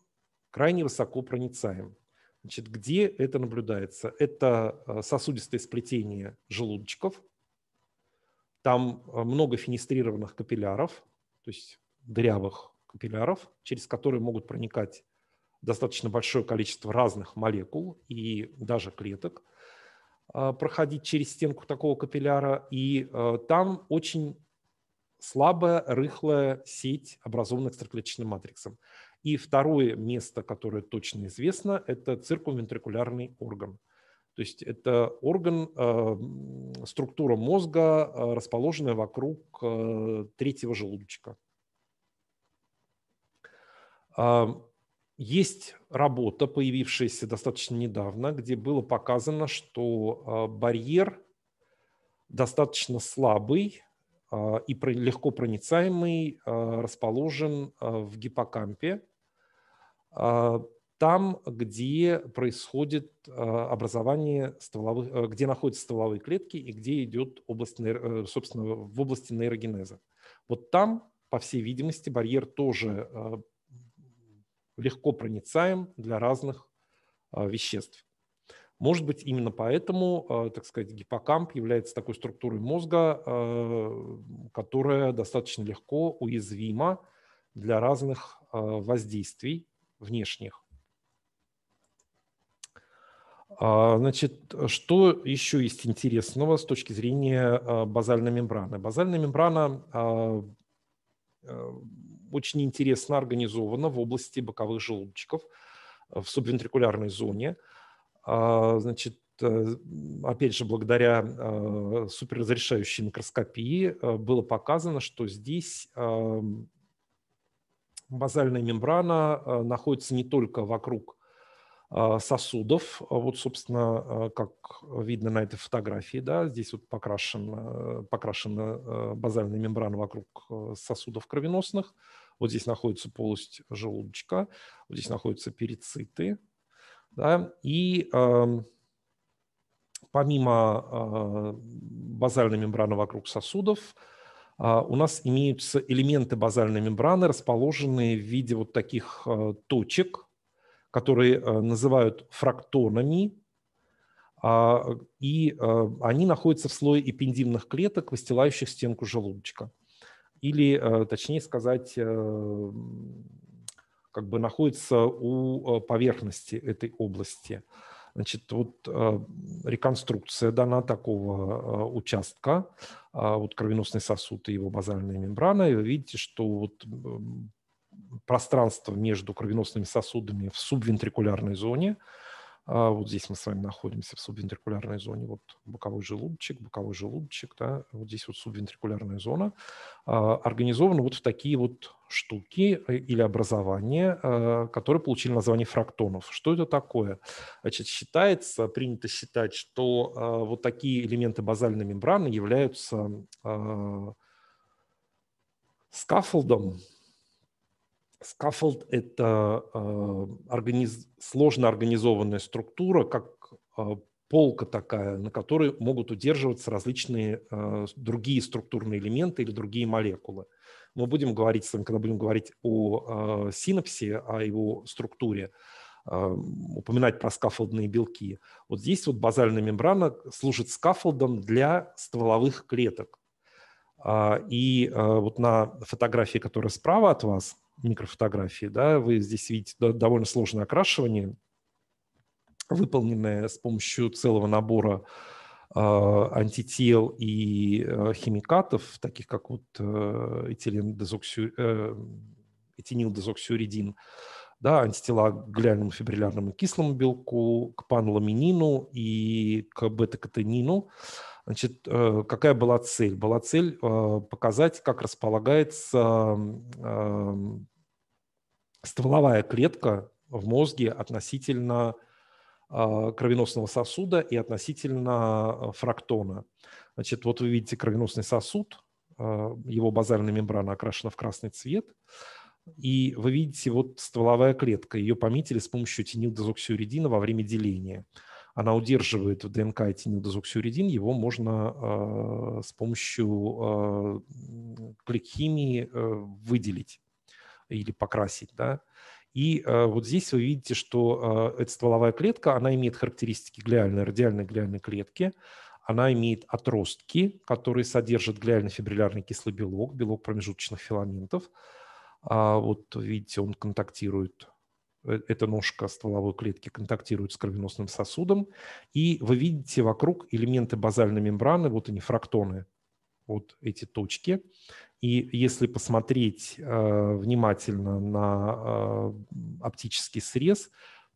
крайне высоко проницаем. Значит, где это наблюдается? Это э, сосудистое сплетение желудочков, там э, много финистрированных капилляров, то есть дырявых капилляров, через которые могут проникать достаточно большое количество разных молекул и даже клеток, э, проходить через стенку такого капилляра. И там очень слабая, рыхлая сеть, образованная экстраклеточным матриксом. И второе место, которое точно известно, это циркумвентрикулярный орган. То есть это орган, э, структура мозга, э, расположенная вокруг э, третьего желудочка. А, есть работа, появившаяся достаточно недавно, где было показано, что э, барьер достаточно слабый, а, и легко проницаемый а, расположен а, в гиппокампе, там, где происходит образование стволовых, где находятся стволовые клетки и где идет область, э, собственно, в области нейрогенеза. Вот там, по всей видимости, барьер тоже легко проницаем для разных веществ. Может быть, именно поэтому, а, так сказать, гиппокамп является такой структурой мозга, а, которая достаточно легко уязвима для разных а, воздействий внешних. Значит, что еще есть интересного с точки зрения базальной мембраны? Базальная мембрана очень интересно организована в области боковых желудочков в субвентрикулярной зоне – а, значит, э, опять же, благодаря э, суперразрешающей микроскопии э, было показано, что здесь эм, базальная мембрана находится не только вокруг сосудов. А вот, собственно, как видно на этой фотографии, да, здесь вот покрашена, покрашена базальная мембрана вокруг сосудов кровеносных. Вот здесь находится полость желудочка, вот здесь находятся перициты, да? И эм, помимо э, базальной мембраны вокруг сосудов, э, у нас имеются элементы базальной мембраны, расположенные в виде вот таких э, точек, которые называют фрактонами, а, и они находятся в слое эпендимных клеток, выстилающих стенку желудочка. Или, точнее сказать, как бы находится у э, поверхности этой области. Значит, вот э, реконструкция дана такого э, участка, а, вот кровеносный сосуд и его базальная мембрана, и вы видите, что вот пространство между кровеносными сосудами в субвентрикулярной зоне – а вот здесь мы с вами находимся в субвентрикулярной зоне. Вот боковой желудочек, боковой желудочек, да, вот здесь вот субвентрикулярная зона. А, организована вот в такие вот штуки э, или образования, а, которые получили название фрактонов. Что это такое? Значит, считается, принято считать, что вот такие элементы базальной мембраны являются скафолдом, Scaffold – это э, организ... сложно организованная структура, как э, полка такая, на которой могут удерживаться различные э, другие структурные элементы или другие молекулы. Мы будем говорить с вами, когда будем говорить о синапсе, о его структуре, упоминать про скафолдные белки. Вот здесь вот базальная мембрана служит скафолдом для стволовых клеток. И вот на фотографии, которая справа от вас, микрофотографии, да, вы здесь видите довольно сложное окрашивание, выполненное с помощью целого набора а, антител и э, химикатов, таких как вот э, этилендезоксиуридин, э, да, антитела к глиальному фибриллярному кислому белку, к панламинину и к бета-катенину. Значит, какая была цель? Была цель показать, как располагается стволовая клетка в мозге относительно э, кровеносного сосуда и относительно э, фрактона. Значит, вот вы видите кровеносный сосуд, э, его базальная мембрана окрашена в красный цвет, и вы видите вот стволовая клетка, ее пометили с помощью тенилдезоксиуридина во время деления. Она удерживает в ДНК и тенилдезоксиуридин, его можно с помощью э, кликхимии выделить или покрасить, да. И э, вот здесь вы видите, что э, эта стволовая клетка, она имеет характеристики глиальной, радиальной глиальной клетки, она имеет отростки, которые содержат глиально-фибриллярный кислый белок, белок промежуточных филаментов. А вот видите, он контактирует, э, эта ножка стволовой клетки контактирует с кровеносным сосудом. И вы видите вокруг элементы базальной мембраны, вот они, фрактоны, вот эти точки. И если посмотреть э, внимательно на э, оптический срез,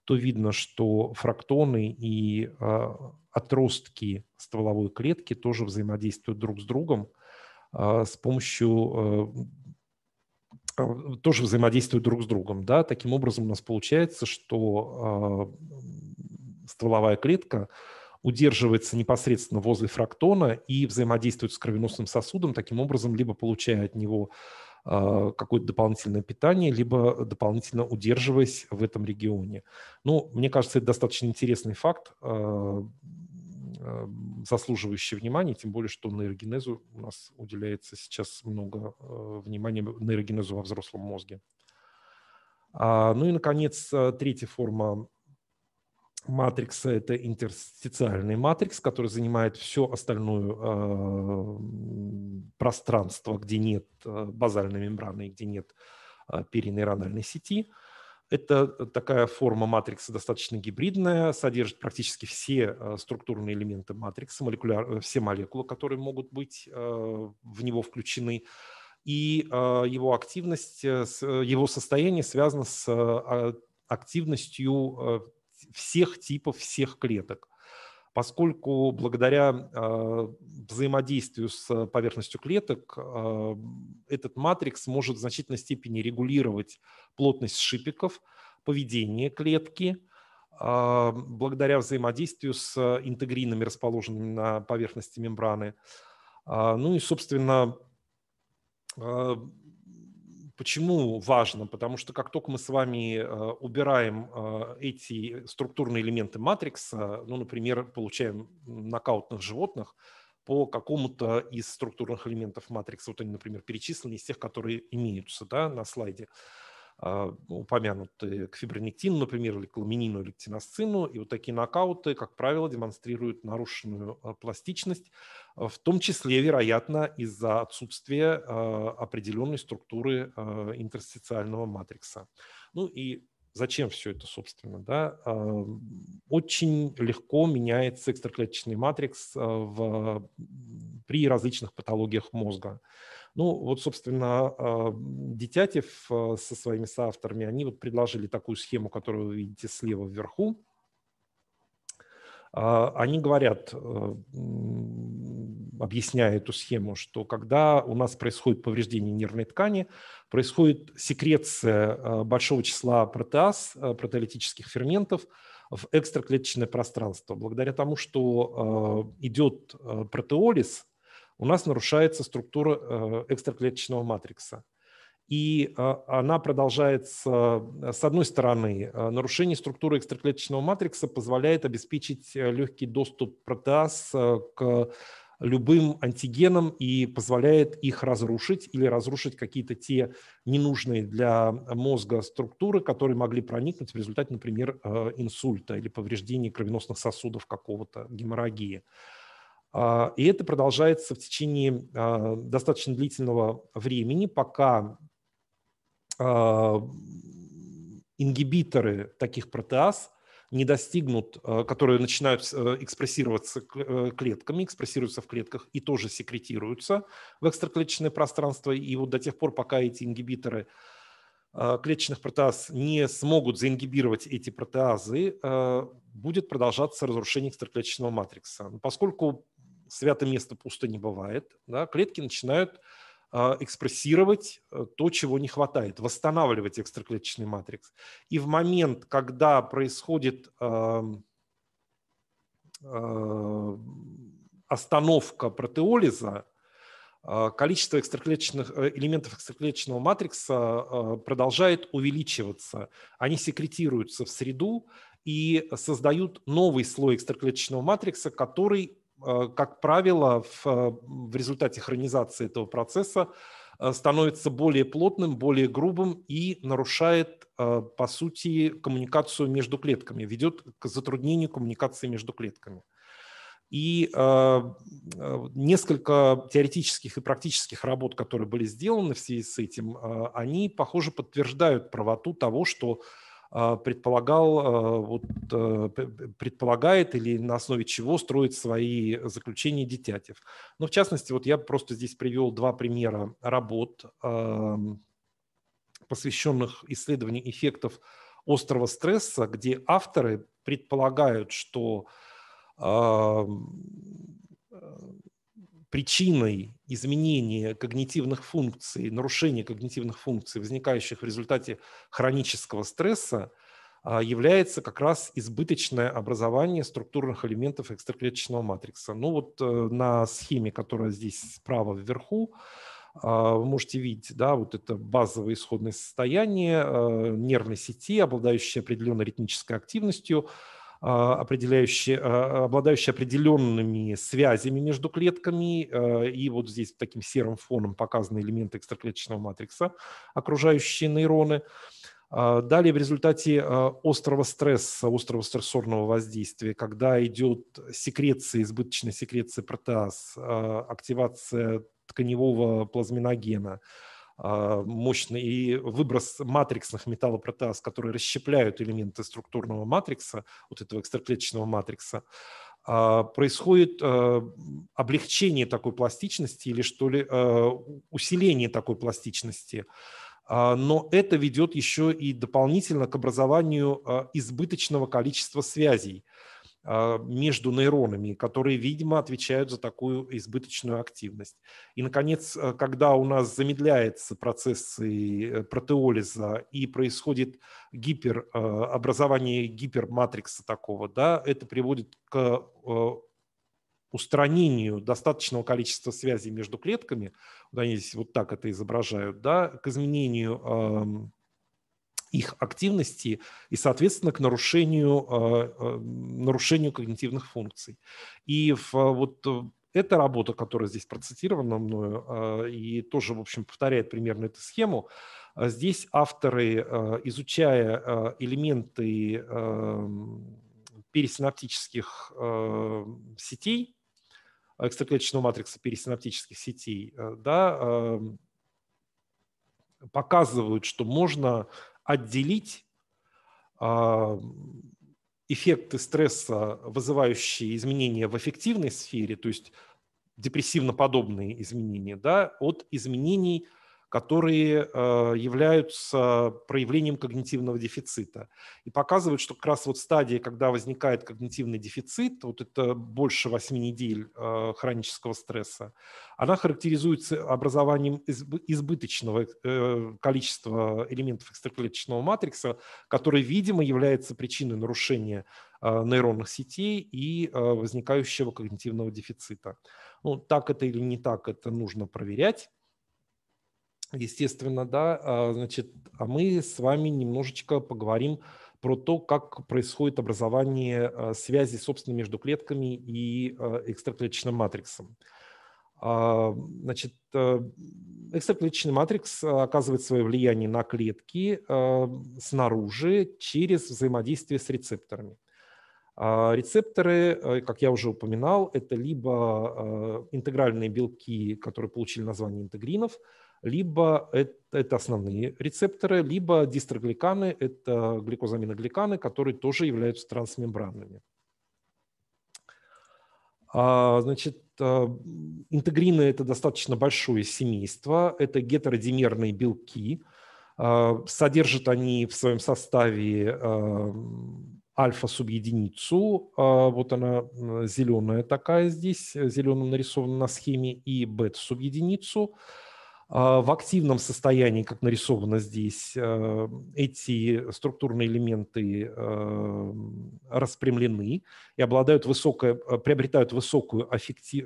то видно, что фрактоны и э, отростки стволовой клетки тоже взаимодействуют друг с другом э, с помощью э, э тоже взаимодействуют друг с другом. Да? Таким образом у нас получается, что э, стволовая клетка удерживается непосредственно возле фрактона и взаимодействует с кровеносным сосудом, таким образом либо получая от него а, какое-то дополнительное питание, либо дополнительно удерживаясь в этом регионе. Ну, мне кажется, это достаточно интересный факт, а, а, заслуживающий внимания, тем более, что нейрогенезу у нас уделяется сейчас много внимания нейрогенезу во взрослом мозге. Ну и, наконец, третья форма матрикса – это интерстициальный матрикс, который занимает все остальное а, пространство, где нет а, базальной мембраны, где нет а, перинейрональной сети. Это такая форма матрикса достаточно гибридная, содержит практически все структурные элементы матрикса, молекуляр, все молекулы, которые могут быть в него включены. И его активность, э, э, его состояние связано с активностью всех типов, всех клеток. Поскольку благодаря э, взаимодействию с поверхностью клеток э, этот матрикс может в значительной степени регулировать плотность шипиков, поведение клетки, э, благодаря взаимодействию с интегринами, расположенными на поверхности мембраны. Ну и, собственно, Почему важно? Потому что как только мы с вами э, убираем э, эти структурные элементы матрикса, ну, например, получаем нокаут на животных по какому-то из структурных элементов матрикса, вот они, например, перечислены из тех, которые имеются да, на слайде, а, упомянуты к фибронектину, например, или к ламинину, или к тиносцину. И вот такие нокауты, как правило, демонстрируют нарушенную а, пластичность, а, в том числе, вероятно, из-за отсутствия определенной структуры интерстициального матрикса. Ну и зачем все это, собственно, да, очень легко меняется экстраклеточный матрикс в, при различных патологиях мозга. Ну, вот, собственно, а, Детятев а, со своими соавторами, они вот предложили такую схему, которую вы видите слева вверху. А, они говорят, объясняя эту схему, что когда у нас происходит повреждение нервной ткани, происходит секреция большого числа протеаз, протеолитических ферментов, в экстраклеточное пространство. Благодаря тому, что идет протеолиз, у нас нарушается структура э, экстраклеточного матрикса. И э, она продолжается, э, с одной стороны, нарушение структуры экстраклеточного матрикса позволяет обеспечить легкий доступ протеаз к любым антигенам и позволяет их разрушить или разрушить какие-то те ненужные для мозга структуры, которые могли проникнуть в результате, например, инсульта или повреждения кровеносных сосудов какого-то, геморрагии. А, и это продолжается в течение а, достаточно длительного времени, пока а, ингибиторы таких протеаз не достигнут, которые начинают э, экспрессироваться э, клетками, экспрессируются в клетках и тоже секретируются в экстраклеточное пространство. И вот до тех пор, пока эти ингибиторы клеточных протеаз не смогут заингибировать эти протеазы, будет продолжаться разрушение экстраклеточного матрикса. Поскольку свято место пусто не бывает, да, клетки начинают а, экспрессировать э, то, чего не хватает, восстанавливать экстраклеточный матрикс. И в момент, когда происходит а, остановка протеолиза, а, количество экстраклеточных э, элементов экстраклеточного матрикса продолжает увеличиваться. Они секретируются в среду и создают новый слой экстраклеточного матрикса, который Э, как правило, в, э, в результате хронизации этого процесса э, становится более плотным, более грубым и нарушает, по сути, коммуникацию между клетками, ведет к затруднению коммуникации между клетками. И несколько теоретических и практических работ, которые были сделаны в связи с этим, они, похоже, подтверждают правоту того, что а, предполагал, а, вот, а, предполагает или на основе чего строит свои заключения Детятев. Но ну, в частности, вот я просто здесь привел два примера работ, посвященных исследованию эффектов острого стресса, где авторы предполагают, что причиной изменения когнитивных функций, нарушения когнитивных функций, возникающих в результате хронического стресса, а, является как раз избыточное образование структурных элементов экстраклеточного матрикса. Ну вот э, на схеме, которая здесь справа вверху, а, вы можете видеть, да, вот это базовое исходное состояние а, нервной сети, обладающей определенной ритмической активностью, а, определяющие, а, обладающие определенными связями между клетками. А, и вот здесь таким серым фоном показаны элементы экстраклеточного матрикса, окружающие нейроны. Далее в результате острого стресса, острого стрессорного воздействия, когда идет секреция, избыточная секреция протеаз, активация тканевого плазминогена – а, мощный и выброс матриксных металлопротеаз, которые расщепляют элементы структурного матрикса, вот этого экстраклеточного матрикса, а, происходит а, облегчение такой пластичности или что ли усиление такой пластичности. Но это ведет еще и дополнительно к образованию избыточного количества связей – а, между нейронами, которые, видимо, отвечают за такую избыточную активность. И, наконец, э, когда у нас замедляется процессы э, протеолиза и происходит гипер, э, образование гиперматрикса такого, да, это приводит к устранению достаточного количества связей между клетками, вот они здесь вот так это изображают, да, к изменению их активности и, соответственно, к нарушению, э, э, нарушению когнитивных функций. И в, э, вот эта работа, которая здесь процитирована мною и тоже, в общем, повторяет примерно эту схему, здесь авторы, изучая элементы пересинаптических сетей, экстраклеточного матрикса пересинаптических сетей, да, показывают, что можно отделить а, эффекты стресса, вызывающие изменения в эффективной сфере, то есть депрессивно-подобные изменения, да, от изменений – которые э, являются проявлением когнитивного дефицита. И показывают, что как раз вот стадия, когда возникает когнитивный дефицит, вот это больше 8 недель э, хронического стресса, она характеризуется образованием избыточного э, количества элементов экстраклеточного матрикса, который, видимо, является причиной нарушения нейронных сетей и возникающего когнитивного дефицита. Ну, так это или не так, это нужно проверять естественно, да, а, значит, а мы с вами немножечко поговорим про то, как происходит образование а, связи, собственно, между клетками и а, экстраклеточным матриксом. Значит, экстраклеточный матрикс оказывает свое влияние на клетки снаружи через взаимодействие с рецепторами. Рецепторы, э, как я уже упоминал, это либо интегральные белки, которые получили название интегринов – либо это, это основные рецепторы, либо дистрогликаны, это гликозаминогликаны, которые тоже являются трансмембранными. А, значит, а, интегрины – это достаточно большое семейство, это гетеродимерные белки. А, содержат они в своем составе альфа-субъединицу, вот она зеленая такая здесь, зеленым нарисована на схеме, и бета-субъединицу – а, в активном состоянии, как нарисовано здесь, э, эти структурные элементы э, распрямлены и обладают высокой, э, приобретают высокую, аффектив,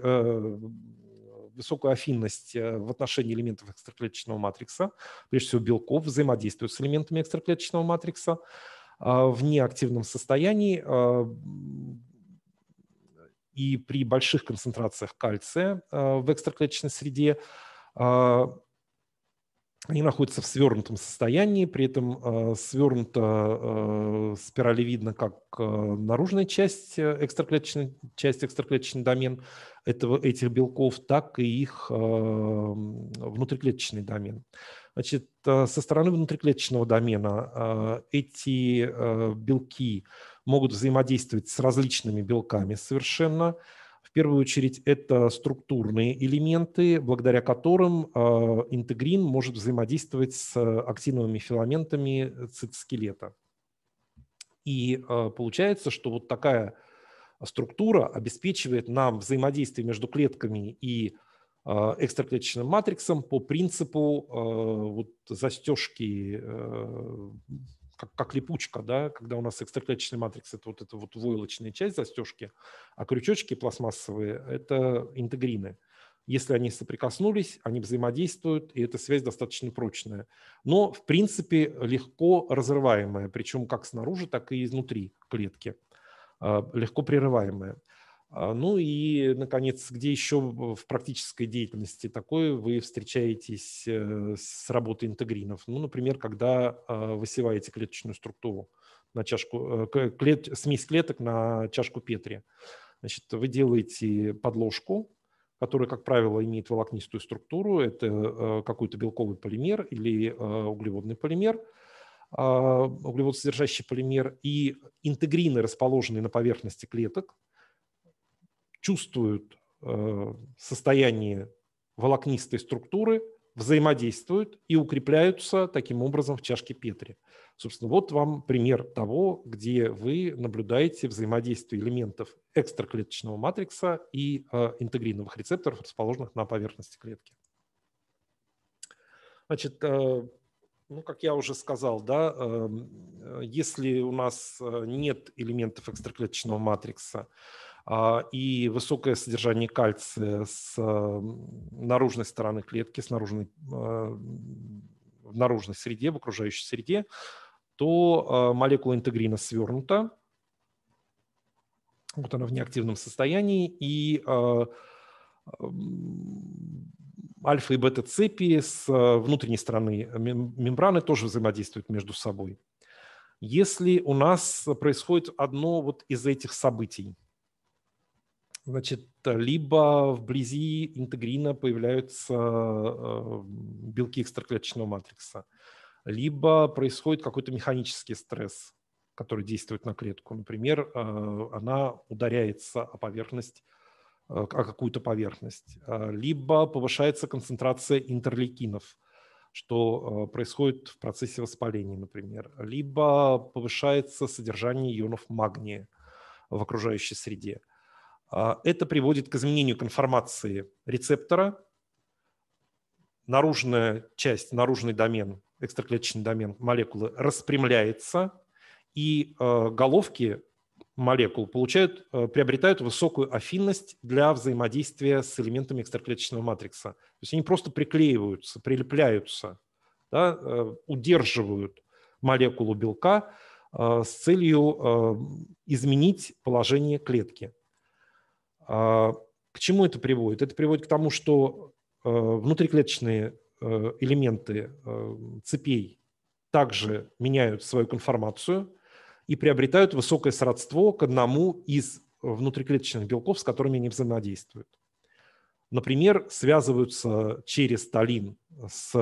высокую аффинность в отношении элементов экстраклеточного матрикса, прежде всего белков, взаимодействуют с элементами экстраклеточного матрикса. А, в неактивном состоянии а, и при больших концентрациях кальция в экстраклеточной среде – а, они находятся в свернутом состоянии, при этом э, а, свернута спиралевидно как а, наружная часть э, экстраклеточной, часть экстраклеточный домен этого, этих белков, так и их э, внутриклеточный домен. Значит, со стороны внутриклеточного домена эти белки могут взаимодействовать с различными белками совершенно, в первую очередь это структурные элементы, благодаря которым а, интегрин может взаимодействовать с э, актиновыми филаментами э, цитоскелета. И а, получается, что вот такая структура обеспечивает нам взаимодействие между клетками и а, экстраклеточным матриксом по принципу вот, застежки э, как, как липучка, да, когда у нас экстраклеточный матрикс – это вот эта вот войлочная часть застежки, а крючочки пластмассовые – это интегрины. Если они соприкоснулись, они взаимодействуют, и эта связь достаточно прочная. Но, в принципе, легко разрываемая, причем как снаружи, так и изнутри клетки, а, легко прерываемая. А, ну и, наконец, где еще в практической деятельности такой вы встречаетесь э, с работой интегринов? Ну, например, когда а, высеваете клеточную структуру на чашку, э, клет, смесь клеток на чашку Петри. Значит, вы делаете подложку, которая, как правило, имеет волокнистую структуру. Это э, какой-то белковый полимер или углеводный полимер а, углеводосодержащий полимер и интегрины, расположенные на поверхности клеток, чувствуют э, состояние волокнистой структуры, взаимодействуют и укрепляются таким образом в чашке Петри. Собственно, вот вам пример того, где вы наблюдаете взаимодействие элементов экстраклеточного матрикса и э, интегриновых рецепторов, расположенных на поверхности клетки. Значит, э, ну, как я уже сказал, да, если у нас нет элементов экстраклеточного матрикса, а, и высокое содержание кальция с наружной стороны клетки, с наружной, а, в наружной среде, в окружающей среде, то а, молекула интегрина свернута, вот она в неактивном состоянии, и альфа и бета цепи с внутренней стороны мембраны тоже взаимодействуют между собой. Если у нас происходит одно вот из этих событий – Значит, э, либо вблизи интегрина появляются э, белки экстраклеточного матрикса, либо происходит какой-то механический стресс, который действует на клетку. Например, э, она ударяется о поверхность, о какую-то поверхность. Либо повышается концентрация интерлейкинов, что происходит в процессе воспаления, например. Либо повышается содержание ионов магния в окружающей среде. А, это приводит к изменению конформации рецептора. Наружная часть, наружный домен, экстраклеточный домен молекулы распрямляется, и э, головки молекул получают, э, приобретают высокую афинность для взаимодействия с элементами экстраклеточного матрикса. То есть они просто приклеиваются, прилепляются, да, э, удерживают молекулу белка с целью изменить положение клетки. А, к чему это приводит? Это приводит к тому, что э, внутриклеточные э, элементы э, цепей также меняют свою конформацию и приобретают высокое сродство к одному из внутриклеточных белков, с которыми они взаимодействуют. Например, связываются через талин с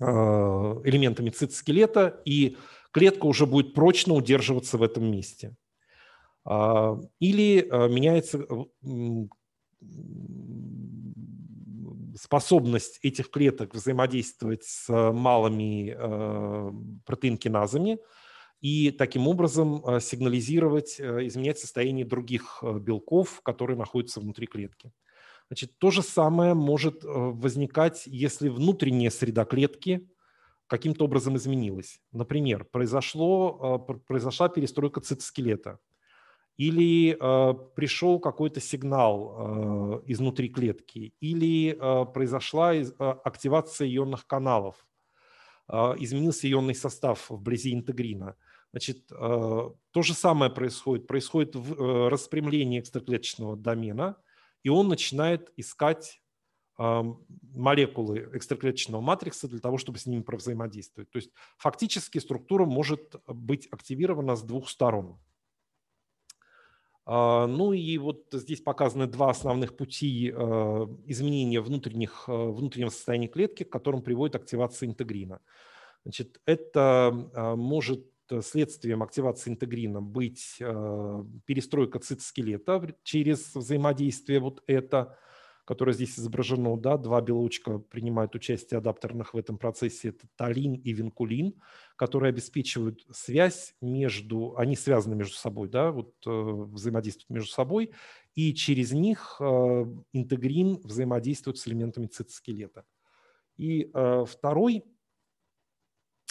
элементами цитоскелета, и клетка уже будет прочно удерживаться в этом месте. А, или а, меняется э, способность этих клеток взаимодействовать с малыми э, протеинкиназами и таким образом э, сигнализировать, изменять состояние других белков, которые находятся внутри клетки. Значит, то же самое может возникать, если внутренняя среда клетки каким-то образом изменилась. Например, произошло, произошла перестройка цитоскелета или э, пришел какой-то сигнал э, изнутри клетки, или э, произошла из, э, активация ионных каналов, э, изменился ионный состав вблизи интегрина. Значит, э, то же самое происходит. Происходит в, э, распрямление экстраклеточного домена, и он начинает искать э, молекулы экстраклеточного матрикса для того, чтобы с ними взаимодействовать. То есть фактически структура может быть активирована с двух сторон. А, ну и вот здесь показаны два основных пути э, изменения внутренних, э, внутреннего состояния клетки, к которым приводит активация интегрина. Значит, это э, может следствием активации интегрина быть перестройка цитоскелета через взаимодействие вот это – которое здесь изображено. Да? Два белочка принимают участие адаптерных в этом процессе. Это талин и винкулин, которые обеспечивают связь между... Они связаны между собой, да? вот, э, взаимодействуют между собой. И через них э, интегрин взаимодействует с элементами цитоскелета. И э, второй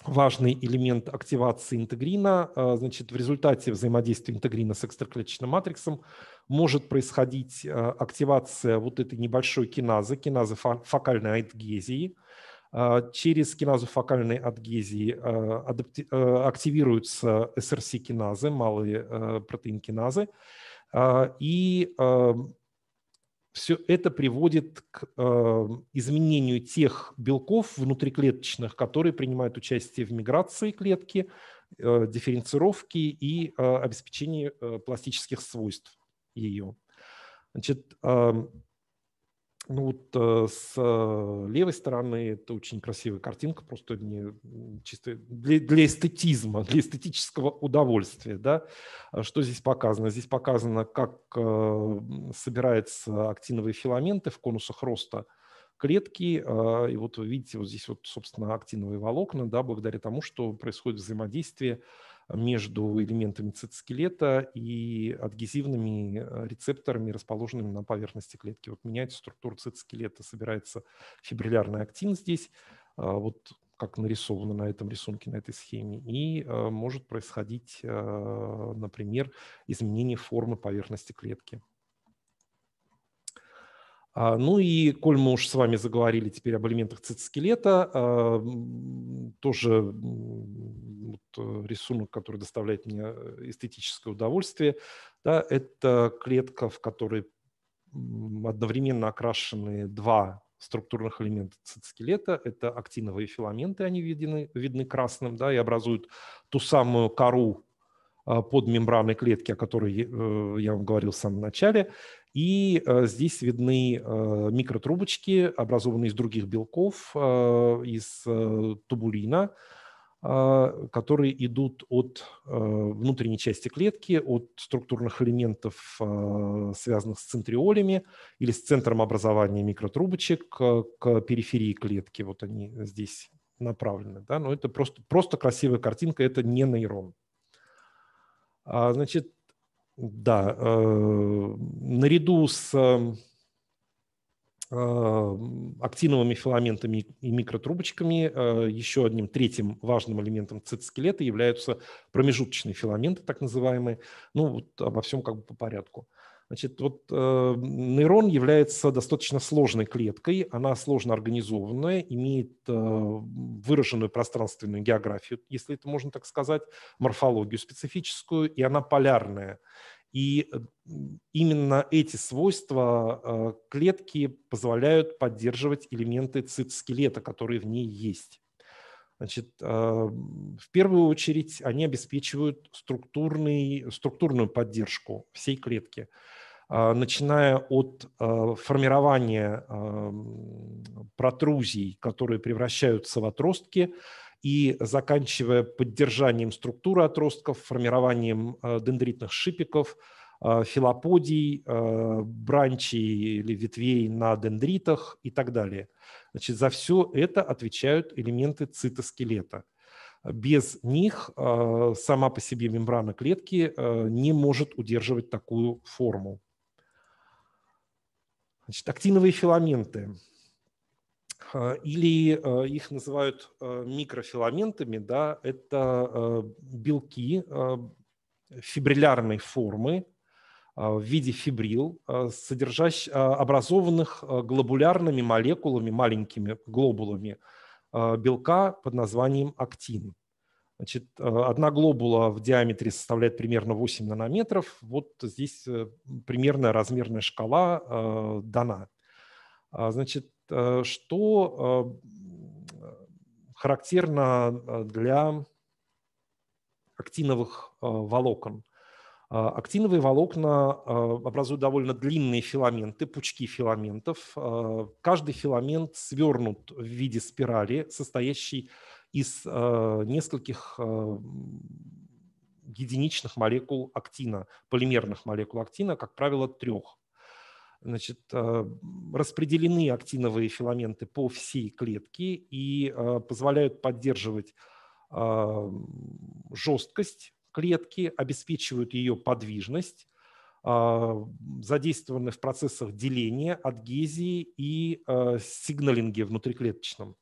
важный элемент активации интегрина. Значит, в результате взаимодействия интегрина с экстраклеточным матриксом может происходить э, активация вот этой небольшой киназы, киназы фокальной адгезии. Э, через киназу фокальной адгезии э, активируются SRC-киназы, малые протеин-киназы, и все это приводит к изменению тех белков внутриклеточных, которые принимают участие в миграции клетки, дифференцировке и обеспечении пластических свойств ее. Значит, ну вот э, с э, левой стороны это очень красивая картинка, просто мне чисто для, для эстетизма, для эстетического удовольствия. Да? А что здесь показано? Здесь показано, как э, собираются актиновые филаменты в конусах роста клетки. А, и вот вы видите, вот здесь вот, собственно, актиновые волокна, да, благодаря тому, что происходит взаимодействие между элементами цитоскелета и адгезивными э, рецепторами, расположенными на поверхности клетки. Вот меняется структура цитоскелета, собирается фибриллярный актин здесь, а, вот как нарисовано на этом рисунке, на этой схеме, и э, может происходить, э, например, изменение формы поверхности клетки. А, ну и, коль мы уж с вами заговорили теперь об элементах цитоскелета, а, тоже вот э, рисунок, который доставляет мне э, эстетическое удовольствие, да, это клетка, в которой одновременно окрашены два структурных элемента цитоскелета. Это актиновые филаменты, они видны, видны красным, да, и образуют ту самую кору а, под мембраной клетки, о которой я э, вам говорил в самом начале. И э, здесь видны э, микротрубочки, образованные из других белков, э, из тубулина, которые идут от внутренней части клетки, от структурных элементов, связанных с центриолями или с центром образования микротрубочек к периферии клетки. Вот они здесь направлены. Да? Но это просто, просто красивая картинка, это не нейрон. А, значит, да, э, наряду с э, актиновыми филаментами и микротрубочками э, еще одним третьим важным элементом цитоскелета являются промежуточные филаменты, так называемые. Ну, вот обо всем как бы по порядку. Э, Значит, вот э, нейрон является достаточно сложной клеткой, она сложно организованная, имеет э, выраженную пространственную географию, если это можно так сказать, морфологию специфическую, и она полярная. И э, именно эти свойства э, клетки позволяют поддерживать элементы цитоскелета, которые в ней есть. Значит, э, в первую очередь они обеспечивают структурный, структурную поддержку всей клетки. А, начиная от а, формирования протрузий, которые превращаются в отростки, и заканчивая поддержанием структуры отростков, формированием а, дендритных шипиков, филоподий, бранчей или ветвей на дендритах и так далее. Значит, за все это отвечают элементы цитоскелета. Без них сама по себе мембрана клетки не может удерживать такую форму. Значит, актиновые филаменты э, или э, их называют э, микрофиламентами, да, это белки фибриллярной формы в виде фибрил, содержащих, образованных глобулярными молекулами, маленькими глобулами белка под названием актин. Значит, э, одна глобула в диаметре составляет примерно 8 нанометров. Вот здесь э, примерная размерная шкала э, дана. А, значит, что характерно для актиновых волокон? А, актиновые волокна образуют довольно длинные филаменты, пучки филаментов. Каждый филамент свернут в виде спирали, состоящий из э, нескольких э, единичных молекул актина, полимерных молекул актина, как правило, трех. Значит, э, распределены актиновые филаменты по всей клетке и позволяют поддерживать жесткость клетки, обеспечивают ее подвижность, задействованы в процессах деления, адгезии и сигналинге внутриклеточном.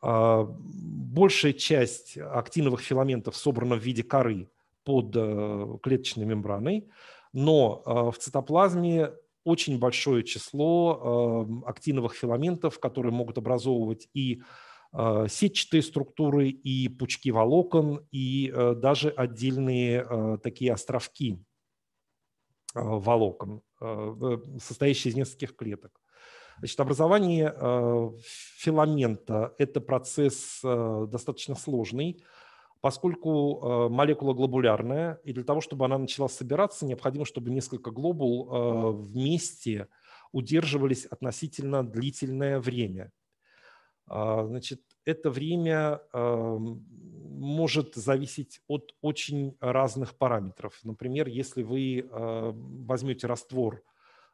А, большая часть актиновых филаментов собрана в виде коры под э, клеточной мембраной, но а, в цитоплазме очень большое число а, актиновых филаментов, которые могут образовывать и сетчатые структуры, и пучки волокон, и э, даже отдельные э, такие островки волокон, состоящие из нескольких клеток. Значит, образование э, филамента – это процесс э, достаточно сложный, поскольку э, молекула глобулярная, и для того, чтобы она начала собираться, необходимо, чтобы несколько глобул вместе удерживались относительно длительное время. А, значит, это время может зависеть от очень разных параметров. Например, если вы возьмете раствор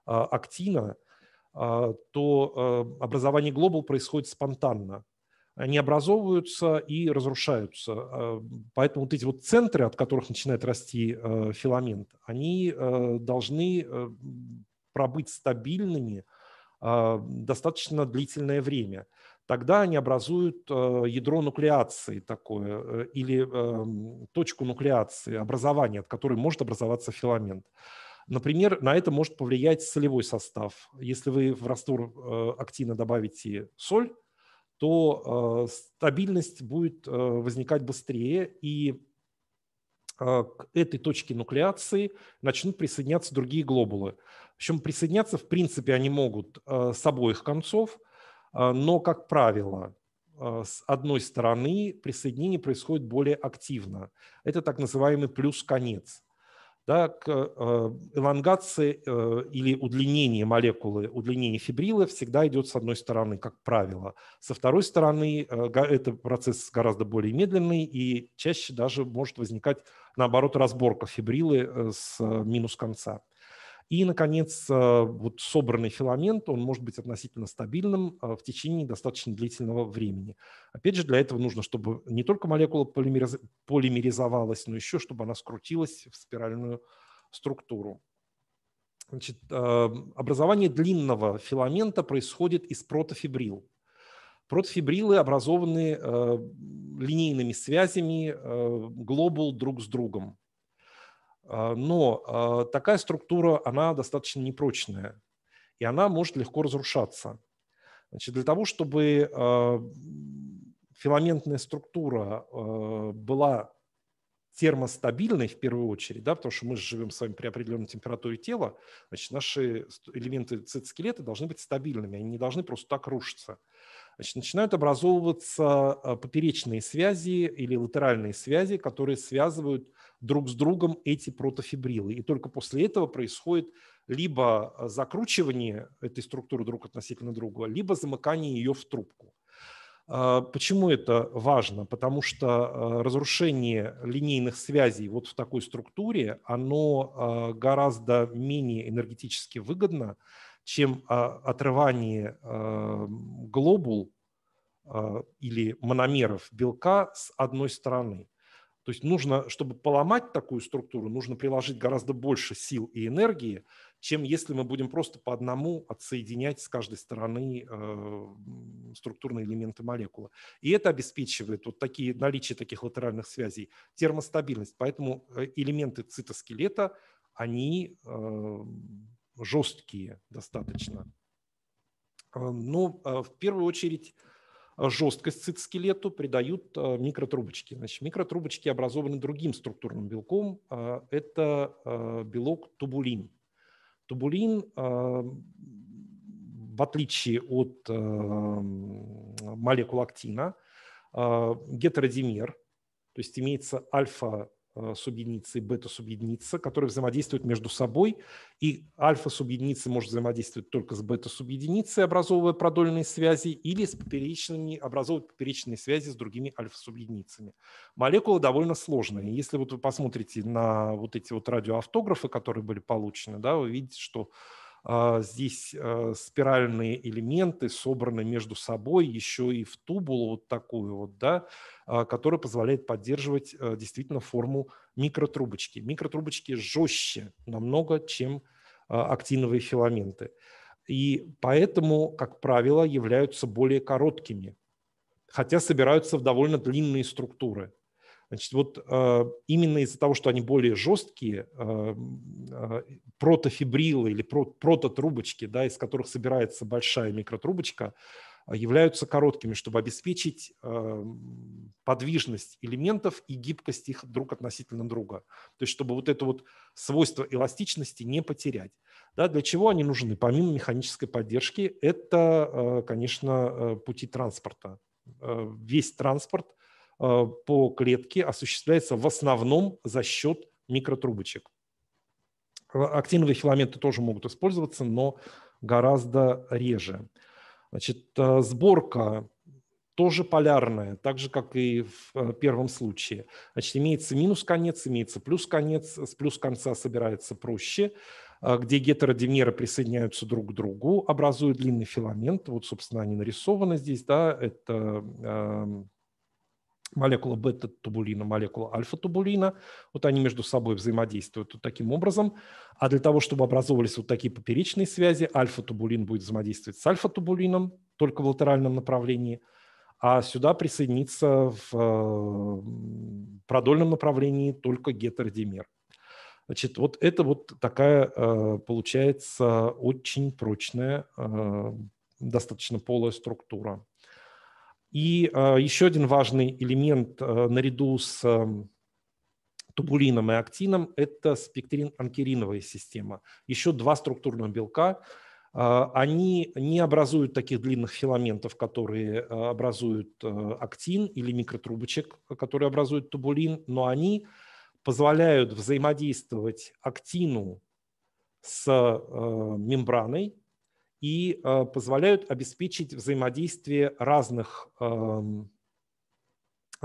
актина – а, то а, образование глобал происходит спонтанно. Они образовываются и разрушаются. А, поэтому вот эти вот центры, от которых начинает расти филамент, они должны пробыть стабильными достаточно длительное время. Тогда они образуют ядро нуклеации такое э, или точку нуклеации, образование от которой может образоваться филамент. Например, на это может повлиять солевой состав. Если вы в раствор э, актина добавите соль, то э, стабильность будет э, возникать быстрее, и к этой точке нуклеации начнут присоединяться другие глобулы. Причем присоединяться, в принципе, они могут с обоих концов, но, как правило, с одной стороны присоединение происходит более активно. Это так называемый плюс-конец да, к э, элонгации э, или удлинение молекулы, удлинение фибрила всегда идет с одной стороны, как правило. Со второй стороны, э, этот процесс гораздо более медленный и чаще даже может возникать, наоборот, разборка фибрилы с минус конца. И, наконец, э, вот собранный филамент, он может быть относительно стабильным э, в течение достаточно длительного времени. Опять же, для этого нужно, чтобы не только молекула полимеризовалась, но еще, чтобы она скрутилась в спиральную структуру. Значит, э, образование длинного филамента происходит из протофибрил. Протофибрилы образованы линейными связями глобул друг с другом. А, но а, такая структура, она достаточно непрочная, и она может легко разрушаться. Значит, для того, чтобы а, филаментная структура была термостабильной в первую очередь, да, потому что мы живем с вами при определенной температуре тела, значит, наши элементы цитоскелета должны быть стабильными, они не должны просто так рушиться значит, начинают образовываться э, поперечные связи или латеральные связи, которые связывают друг с другом эти протофибрилы. И только после этого происходит либо э, закручивание этой структуры друг относительно друга, либо замыкание ее в трубку. Э, почему это важно? Потому что разрушение линейных связей вот в такой структуре, оно гораздо менее энергетически выгодно, чем а, отрывание эм, глобул а, или мономеров белка с одной стороны. То есть нужно, чтобы поломать такую структуру, нужно приложить гораздо больше сил и энергии, чем если мы будем просто по одному отсоединять с каждой стороны э, структурные элементы молекулы. И это обеспечивает вот такие, наличие таких латеральных связей термостабильность. Поэтому э, элементы цитоскелета, они эм, жесткие достаточно. Э, Но ну, э, в первую очередь э, жесткость цитоскелету придают микротрубочки. Значит, микротрубочки образованы другим структурным белком. Это белок тубулин. Тубулин, в отличие от молекул актина, гетеродимер, то есть имеется альфа Э, субъединицы и бета-субъединица, которые взаимодействуют между собой, и альфа-субъединица может взаимодействовать только с бета-субъединицей, образовывая продольные связи, или с поперечными, образовывать поперечные связи с другими альфа-субъединицами. Молекула довольно сложная. Если вот вы посмотрите на вот эти вот радиоавтографы, которые были получены, да, вы видите, что а, здесь а, спиральные элементы собраны между собой еще и в тубулу вот такую вот, да, а, которая позволяет поддерживать действительно форму микротрубочки. Микротрубочки жестче намного, чем актиновые филаменты. И поэтому, как правило, являются более короткими, хотя собираются в довольно длинные структуры – Значит, вот а, именно из-за того, что они более жесткие, а, а, протофибрилы или прототрубочки, да, из которых собирается большая микротрубочка, являются короткими, чтобы обеспечить подвижность элементов и гибкость их друг относительно друга. То есть чтобы вот это вот свойство эластичности не потерять. Да, для чего они нужны? Помимо механической поддержки, это, конечно, пути транспорта. Весь транспорт – Э, по клетке осуществляется в основном за счет микротрубочек. Э, актиновые филаменты тоже могут использоваться, но гораздо реже. Значит, э, сборка тоже полярная, так же, как и в первом случае. Значит, имеется минус конец, имеется плюс конец, с плюс конца собирается проще, где гетеродимеры присоединяются друг к другу, образуют длинный филамент. Вот, собственно, они нарисованы здесь, да, это эм, молекула бета-тубулина, молекула альфа-тубулина. Вот они между собой взаимодействуют вот таким образом. А для того, чтобы образовывались вот такие поперечные связи, альфа-тубулин будет взаимодействовать с альфа-тубулином только в латеральном направлении, а сюда присоединится в э, продольном направлении только гетеродимер. Значит, вот это вот такая э, получается очень прочная, э, достаточно полая структура. И а, еще один важный элемент а, наряду с тубулином и актином – это спектрин-анкериновая система. Еще два структурных белка. А, они не образуют таких длинных филаментов, которые образуют актин или микротрубочек, которые образуют тубулин, но они позволяют взаимодействовать актину с мембраной и э, позволяют обеспечить взаимодействие разных эм,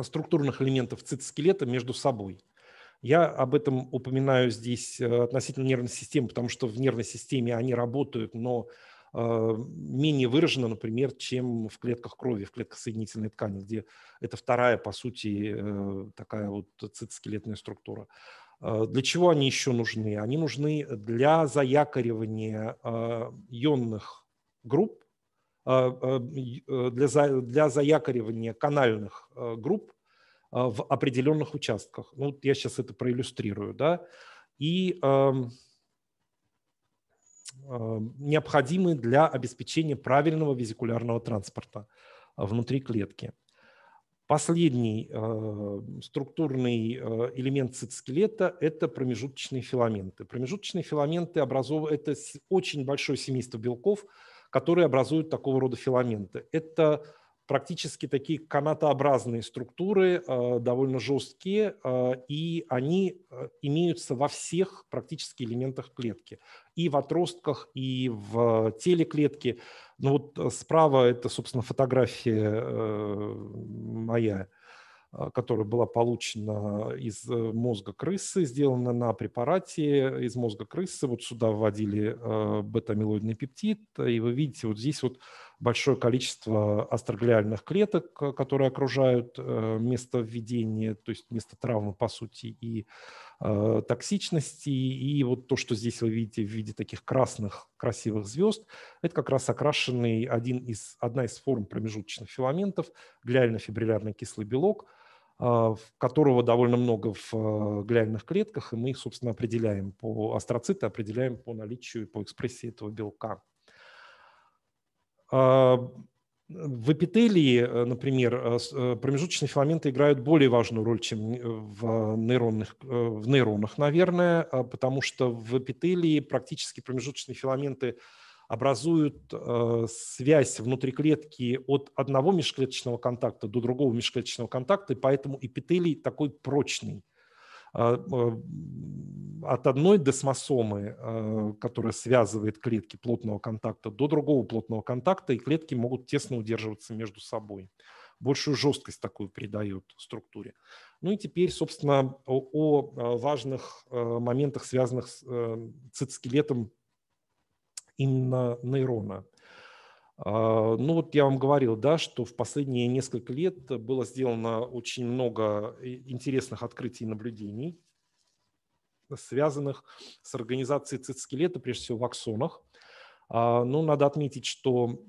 структурных элементов цитоскелета между собой. Я об этом упоминаю здесь э, относительно нервной системы, потому что в нервной системе они работают, но э, менее выражено, например, чем в клетках крови, в клетках соединительной ткани, где это вторая, по сути, такая вот цитоскелетная структура. А, для чего они еще нужны? Они нужны для заякоривания а, ионных групп, а, э, для, за, для заякоривания канальных групп в определенных участках. Ну, вот я сейчас это проиллюстрирую. Да? И необходимы для обеспечения правильного визикулярного транспорта внутри клетки. Последний э, структурный э, элемент цитоскелета – это промежуточные филаменты. Промежуточные филаменты образов... – это очень большое семейство белков, которые образуют такого рода филаменты. Это практически такие канатообразные структуры, э, довольно жесткие, э, и они э, имеются во всех практически элементах клетки. И в отростках, и в теле клетки. Ну вот справа это, собственно, фотография моя, которая была получена из мозга крысы, сделана на препарате из мозга крысы. Вот сюда вводили бета-амилоидный пептид, и вы видите, вот здесь вот большое количество астроглиальных клеток, э, которые окружают э, место введения, то есть место травмы, по сути, и э, токсичности. И вот то, что здесь вы видите в виде таких красных красивых звезд, это как раз окрашенный один из, одна из форм промежуточных филаментов, глиально-фибриллярный кислый белок, которого довольно много в глиальных клетках, и мы их, собственно, определяем по астроциты, определяем по наличию и по экспрессии этого белка. А, в эпителии, э, например, э, э, промежуточные филаменты играют более важную роль, чем в, нейронных, в нейронах, наверное, а, потому что в эпителии практически промежуточные филаменты образуют связь внутри клетки от одного межклеточного контакта до другого межклеточного контакта, и поэтому эпителий такой прочный – а, от одной десмосомы, а, которая связывает клетки плотного контакта, до другого плотного контакта, и клетки могут тесно удерживаться между собой. Большую жесткость такую придает структуре. Ну и теперь, собственно, о а, важных моментах, связанных с э, цитоскелетом именно нейрона – а, ну вот я вам говорил, да, что в последние несколько лет было сделано очень много интересных открытий и наблюдений, связанных с организацией цитоскелета, прежде всего в аксонах. А, ну, надо отметить, что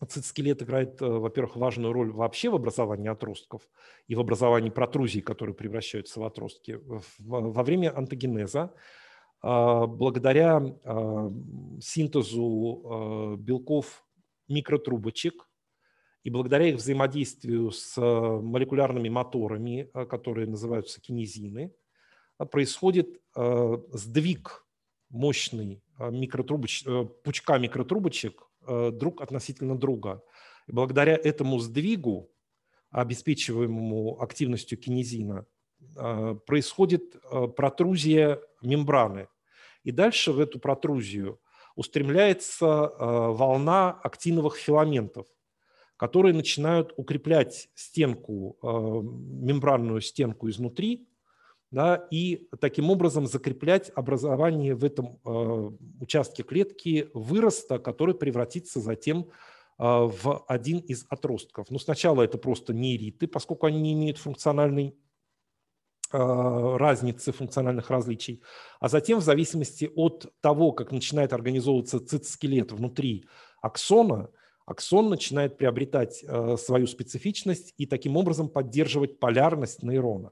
цитоскелет играет, э, во-первых, важную роль вообще в образовании отростков и в образовании протрузий, которые превращаются в отростки. Во время антогенеза а, благодаря а, синтезу а, белков микротрубочек и благодаря их взаимодействию с молекулярными моторами, которые называются кинезины, происходит сдвиг мощный микротрубоч... пучка микротрубочек друг относительно друга. И благодаря этому сдвигу, обеспечиваемому активностью кинезина, а, происходит а, протрузия мембраны. И дальше в эту протрузию устремляется а, волна актиновых филаментов, которые начинают укреплять стенку, мембранную стенку изнутри, да, и таким образом закреплять образование в этом участке клетки выроста, который превратится затем в один из отростков. Но сначала это просто нейриты, поскольку они не имеют функциональной Э, разницы функциональных различий, а затем в зависимости от того, как начинает организовываться цитоскелет внутри аксона, аксон начинает приобретать э, свою специфичность и таким образом поддерживать полярность нейрона.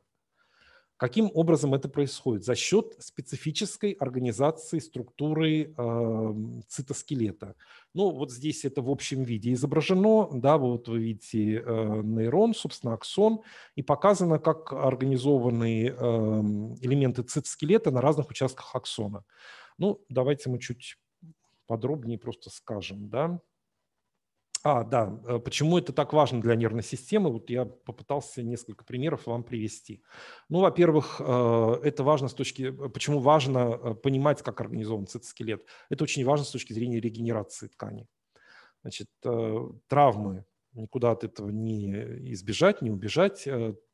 Каким образом это происходит? За счет специфической организации структуры э, цитоскелета. Ну, вот здесь это в общем виде изображено, да, вот вы видите э, нейрон, собственно, аксон, и показано, как организованы э, эм, элементы цитоскелета на разных участках аксона. Ну, давайте мы чуть подробнее просто скажем, да. А, да. Э, почему это так важно для нервной системы? Вот я попытался несколько примеров вам привести. Ну, во-первых, э, это важно с точки... Э, почему важно понимать, как организован цитоскелет? Это очень важно с точки зрения регенерации ткани. Значит, травмы никуда от этого не избежать, не убежать.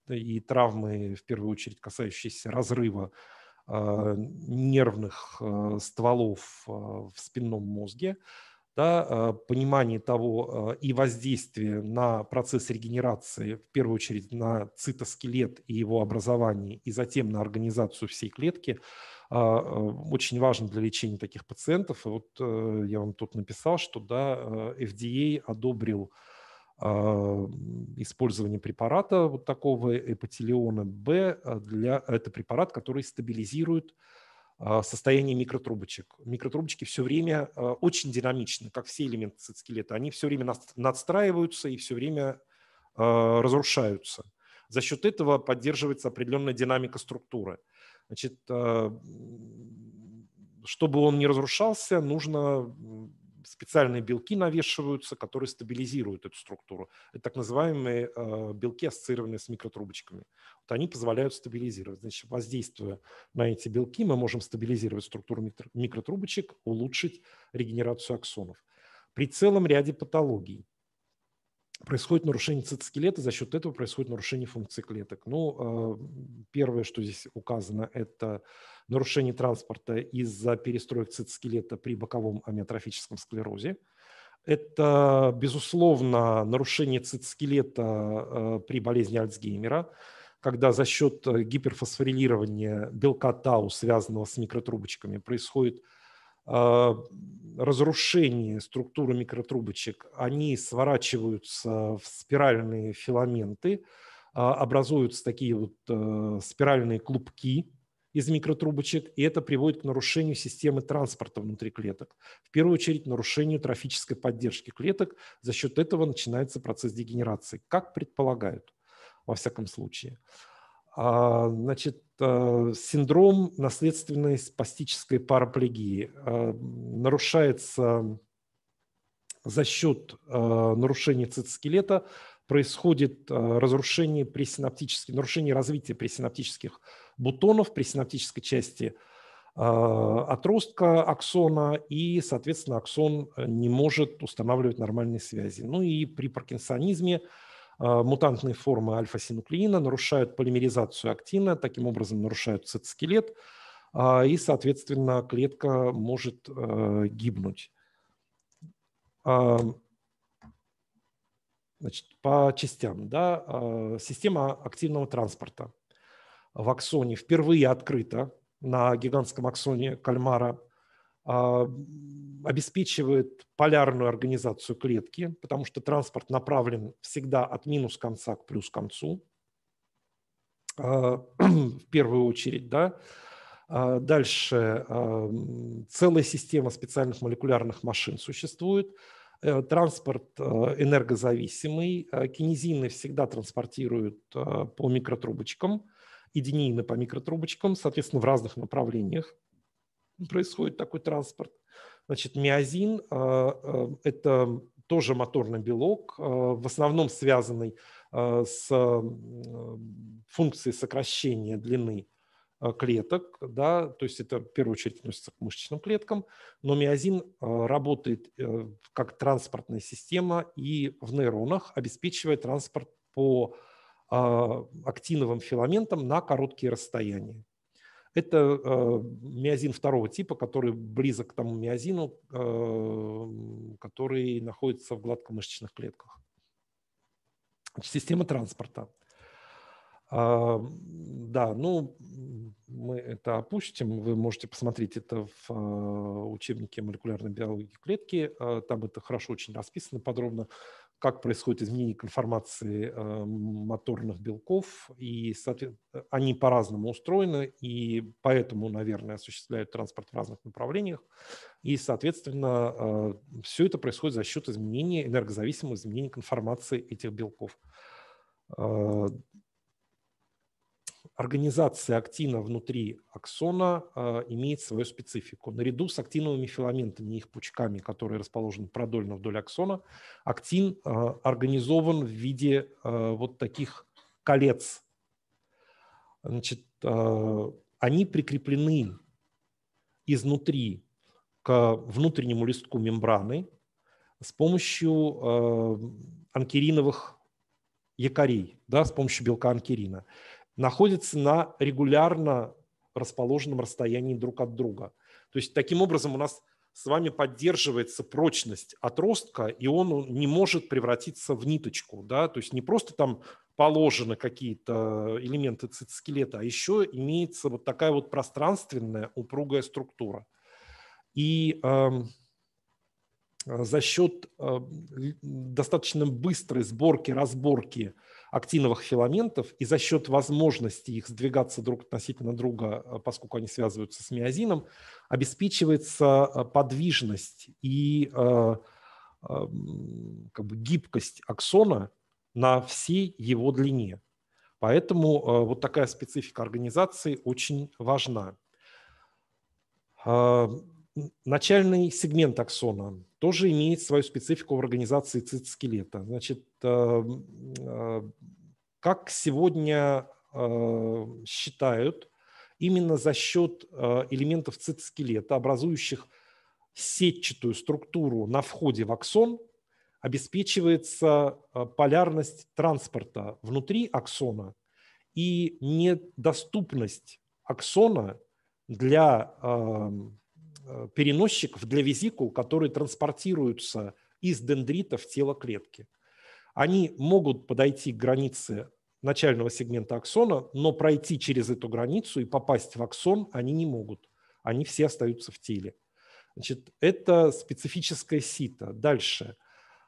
И травмы, в первую очередь, касающиеся разрыва нервных стволов в спинном мозге – да, а, понимание того а, и воздействие на процесс регенерации, в первую очередь на цитоскелет и его образование, и затем на организацию всей клетки, а, очень важно для лечения таких пациентов. И вот э, я вам тут написал, что да, FDA одобрил использование препарата вот такого эпотелиона Б для это препарат, который стабилизирует а, состояние микротрубочек. Микротрубочки все время а, очень динамичны, как все элементы цитоскелета. Они все время надстраиваются и все время а, разрушаются. За счет этого поддерживается определенная динамика структуры. Значит, чтобы он не разрушался, нужно специальные белки навешиваются, которые стабилизируют эту структуру. Это так называемые э, белки, ассоциированные с микротрубочками. Вот они позволяют стабилизировать. Значит, воздействуя на эти белки, мы можем стабилизировать структуру микротрубочек, улучшить регенерацию аксонов. При целом ряде патологий происходит нарушение цитоскелета, за счет этого происходит нарушение функции клеток. Ну, а, первое, что здесь указано, это нарушение транспорта из-за перестроек цитоскелета при боковом амиотрофическом склерозе. Это, безусловно, нарушение цитоскелета а, при болезни Альцгеймера, когда за счет э, гиперфосфорилирования белка тау, связанного с микротрубочками, происходит а, разрушении структуры микротрубочек они сворачиваются в спиральные филаменты, а, образуются такие вот э, спиральные клубки из микротрубочек, и это приводит к нарушению системы транспорта внутри клеток. В первую очередь нарушению трофической поддержки клеток. За счет этого начинается процесс дегенерации, как предполагают, во всяком случае. А, значит, э, синдром наследственной спастической параплегии э, нарушается за счет э, нарушения цитоскелета, происходит разрушение пресинаптических, нарушение развития пресинаптических бутонов, пресинаптической части отростка аксона, и, соответственно, аксон не может устанавливать нормальные связи. Ну и при паркинсонизме Э, мутантные формы альфа-синуклеина нарушают полимеризацию актина, таким образом нарушают цитоскелет, э, и, соответственно, клетка может э, гибнуть. Значит, по частям. Да? Система активного транспорта в аксоне впервые открыта на гигантском аксоне кальмара а, обеспечивает полярную организацию клетки, потому что транспорт направлен всегда от минус конца к плюс концу, а, в первую очередь, да. А, дальше целая система специальных молекулярных машин существует. Э, транспорт энергозависимый. Кинезины всегда транспортируют по микротрубочкам, единийно по микротрубочкам, соответственно, в разных направлениях происходит такой транспорт. Значит, миозин а, – а, это тоже моторный белок, а, в основном связанный с функцией сокращения длины клеток, да, то есть это в первую очередь относится к мышечным клеткам, но миозин работает э, как транспортная система и в нейронах, обеспечивает транспорт по актиновым филаментам на короткие расстояния. Это э, миозин второго типа, который близок к тому миозину, э, который находится в гладкомышечных клетках. Система транспорта. А, да, ну, мы это опустим. Вы можете посмотреть это в а, учебнике молекулярной биологии клетки. А, там это хорошо очень расписано подробно как происходит изменение конформации э, моторных белков, и они по-разному устроены, и поэтому, наверное, осуществляют транспорт в разных направлениях. И, соответственно, э, все это происходит за счет изменения, энергозависимого изменения конформации этих белков. Э, организация актина внутри аксона а, имеет свою специфику. Наряду с актиновыми филаментами и их пучками, которые расположены продольно вдоль аксона, актин а, организован в виде а, вот таких колец. Значит, они прикреплены изнутри к внутреннему листку мембраны с помощью анкериновых якорей, да, с помощью белка анкерина находятся на регулярно расположенном расстоянии друг от друга. То есть таким образом у нас с вами поддерживается прочность отростка, и он не может превратиться в ниточку. Да? То есть не просто там положены какие-то элементы цитоскелета, а еще имеется вот такая вот пространственная упругая структура. И эм, э, за счет э, достаточно быстрой сборки, разборки актиновых филаментов, и за счет возможности их сдвигаться друг относительно друга, э, поскольку они связываются с миозином, обеспечивается э, подвижность и э, эм, как бы гибкость аксона на всей его длине. Поэтому вот такая специфика организации очень важна. Начальный сегмент аксона тоже имеет свою специфику в организации цитоскелета. Значит, э, э, как сегодня э, считают, именно за счет элементов цитоскелета, образующих сетчатую структуру на входе в аксон, обеспечивается полярность транспорта внутри аксона и недоступность аксона для Э, переносчиков для визикул, которые транспортируются из дендрита в тело клетки. Они могут подойти к границе начального сегмента аксона, но пройти через эту границу и попасть в аксон они не могут. Они все остаются в теле. Значит, это специфическая сито. Дальше.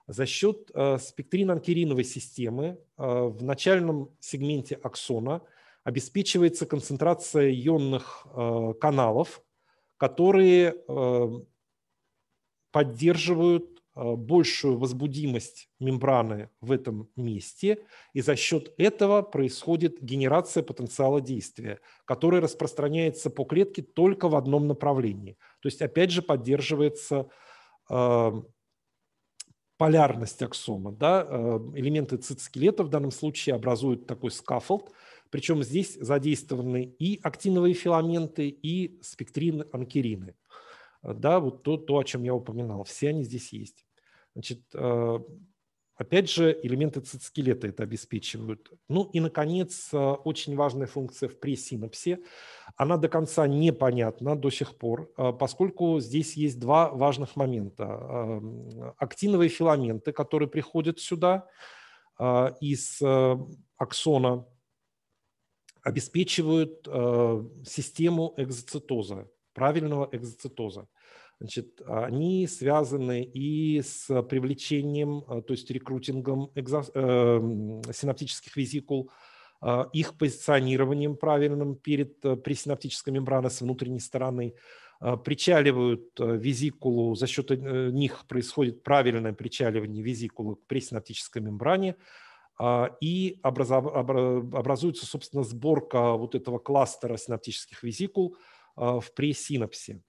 За счет э, спектрин-анкериновой системы э, в начальном сегменте аксона обеспечивается концентрация ионных э, каналов, которые эм, поддерживают э, большую возбудимость мембраны в этом месте, и за счет этого происходит генерация потенциала действия, который распространяется по клетке только в одном направлении. То есть, опять же, поддерживается эм, полярность аксома. Да? Э, элементы цитоскелета в данном случае образуют такой скафолд – причем здесь задействованы и актиновые филаменты, и спектрины анкерины. Да, вот то, то, о чем я упоминал. Все они здесь есть. Значит, э, опять же, элементы цитоскелета это обеспечивают. Ну и, наконец, э, очень важная функция в пресинапсе. Она до конца непонятна до сих пор, э, поскольку здесь есть два важных момента. Актиновые филаменты, которые приходят сюда из аксона обеспечивают э, систему экзоцитоза, правильного экзоцитоза. Значит, они связаны и с привлечением, э, то есть рекрутингом экзо, э, синаптических визикул, э, их позиционированием правильным перед э, пресинаптической мембраной с внутренней стороны, э, причаливают визикулу, за счет них происходит правильное причаливание визикулы к пресинаптической мембране – а, и образуется, собственно, сборка вот этого кластера синаптических визикул а, в пресинапсе.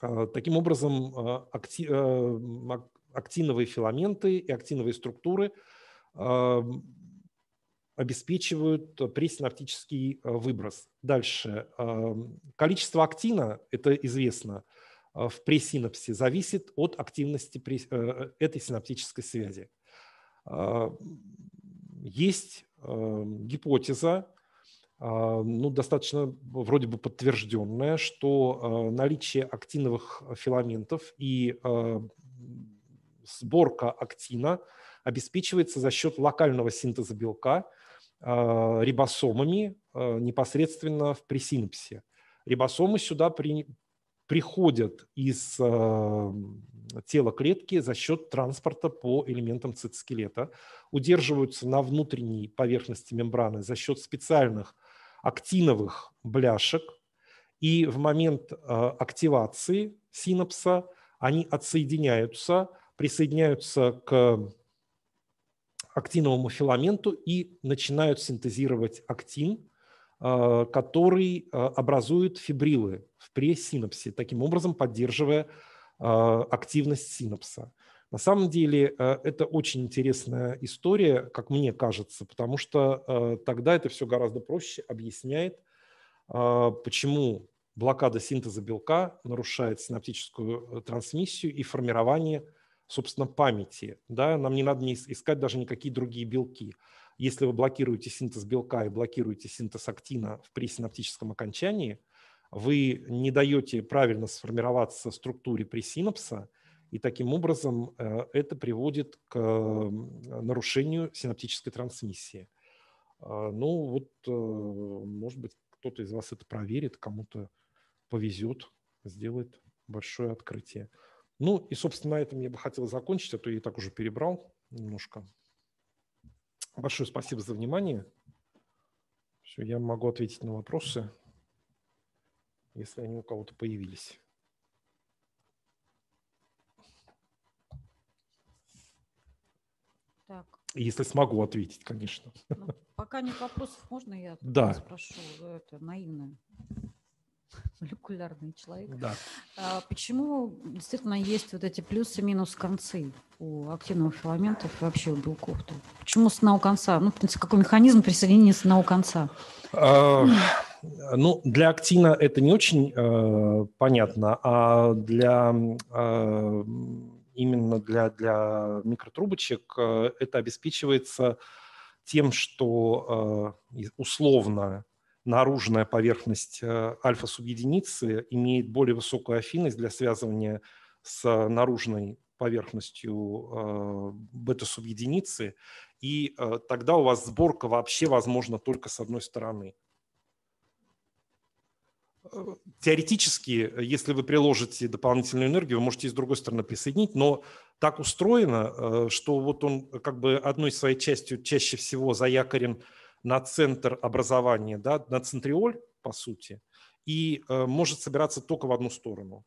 А, таким образом, актиновые филаменты и актиновые структуры обеспечивают пресинаптический выброс. Дальше. Количество актина, это известно, в пресинапсе зависит от активности э, э, этой синаптической связи. А, есть а, гипотеза, а, ну, достаточно вроде бы подтвержденная, что наличие актиновых филаментов и сборка актина обеспечивается за счет локального синтеза белка рибосомами непосредственно в пресинапсе. Рибосомы сюда при, приходят из э, тела клетки за счет транспорта по элементам цитоскелета, удерживаются на внутренней поверхности мембраны за счет специальных актиновых бляшек, и в момент э, активации синапса они отсоединяются, присоединяются к актиновому филаменту и начинают синтезировать актин, Э, который э, образует фибрилы в пресинапсе, таким образом поддерживая э, активность синапса. На самом деле это очень интересная история, как мне кажется, потому что тогда это все гораздо проще объясняет, почему блокада синтеза белка нарушает синаптическую трансмиссию и формирование, собственно, памяти. Да? Нам не надо не искать даже никакие другие белки если вы блокируете синтез белка и блокируете синтез актина в пресинаптическом окончании, вы не даете правильно сформироваться структуре пресинапса, и таким образом э, это приводит к нарушению синаптической трансмиссии. А, ну вот, э, может быть, кто-то из вас это проверит, кому-то повезет, сделает большое открытие. Ну и, собственно, на этом я бы хотел закончить, а то я и так уже перебрал немножко. Большое спасибо за внимание. Все, я могу ответить на вопросы, если они у кого-то появились. Так. Если смогу ответить, конечно. Ну,
пока нет вопросов, можно я да. спрошу? Это наивно. молекулярный человек. Да. А почему действительно есть вот эти плюсы и минус концы у активного филаментов и вообще у белков? -то? Почему с у конца? Ну, в принципе, какой механизм присоединения с у конца?
А, ну, для актина это не очень э, понятно, а для э, именно для, для микротрубочек э, это обеспечивается тем, что э, условно наружная поверхность э, альфа-субъединицы имеет более высокую афинность для связывания с наружной поверхностью э, бета-субъединицы, и э, тогда у вас сборка вообще возможна только с одной стороны. Теоретически, если вы приложите дополнительную энергию, вы можете и с другой стороны присоединить, но так устроено, что вот он как бы одной своей частью чаще всего заякорен на центр образования, да, на центриоль, по сути, и э, может собираться только в одну сторону.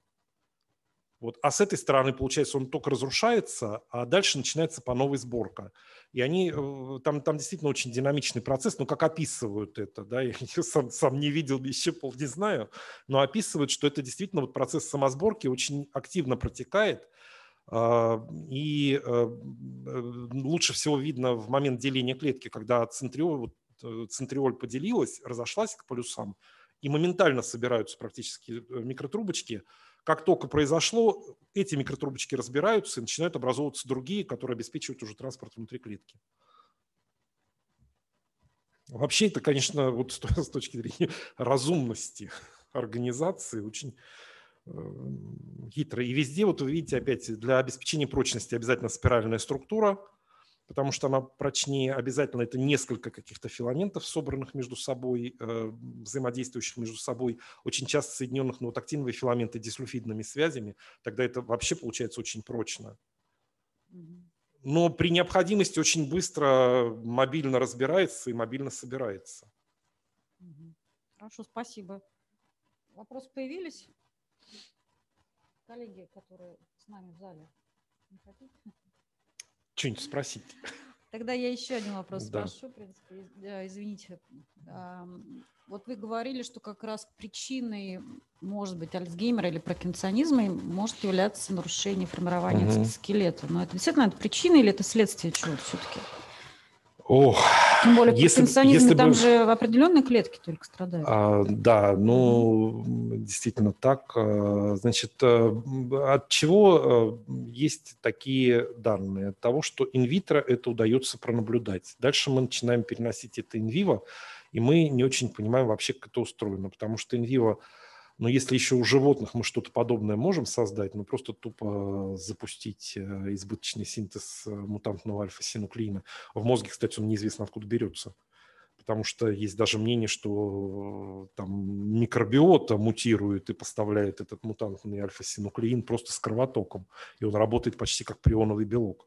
Вот. А с этой стороны, получается, он только разрушается, а дальше начинается по новой сборка. И они, э, там, там действительно очень динамичный процесс, но ну, как описывают это, да, я сам, сам не видел, еще пол не знаю, но описывают, что это действительно вот процесс самосборки очень активно протекает, а, и э, лучше всего видно в момент деления клетки, когда центриол, вот Э, центриоль поделилась, разошлась к полюсам, и моментально собираются практически э, микротрубочки. Как только произошло, эти микротрубочки разбираются и начинают образовываться другие, которые обеспечивают уже транспорт внутри клетки. Вообще это, конечно, вот с точки зрения разумности организации очень э, хитро. И везде, вот вы видите опять, для обеспечения прочности обязательно спиральная структура – потому что она прочнее обязательно. Это несколько каких-то филаментов, собранных между собой, э, взаимодействующих между собой, очень часто соединенных ноутактиновые филаменты дислюфидными связями. Тогда это вообще получается очень прочно. Но при необходимости очень быстро мобильно разбирается и мобильно собирается.
Хорошо, спасибо. Вопросы появились? Коллеги, которые с нами в зале, не хотите?
что-нибудь спросить.
Тогда я еще один вопрос да. спрошу, в принципе, э, извините. Вот вы говорили, что как раз причиной, может быть, Альцгеймера или паркинсонизма может являться нарушение формирования угу. скелета. Но это действительно это причина или это следствие чего-то все-таки?
Ох, тем более если, паркинсонизм, там бы... же
определенные клетки только страдают.
А, да, ну, действительно так. А, значит, э, от чего э, есть такие данные? От того, что инвитро это удается пронаблюдать. Дальше мы начинаем переносить это инвиво, и мы не очень понимаем вообще, как это устроено, потому что инвиво vivo но если еще у животных мы что-то подобное можем создать, ну просто тупо запустить э, избыточный синтез э, мутантного альфа-синуклеина. В мозге, кстати, он неизвестно откуда берется потому что есть даже мнение, что э, там микробиота мутирует и поставляет этот мутантный альфа-синуклеин просто с кровотоком, и он работает почти как прионовый белок.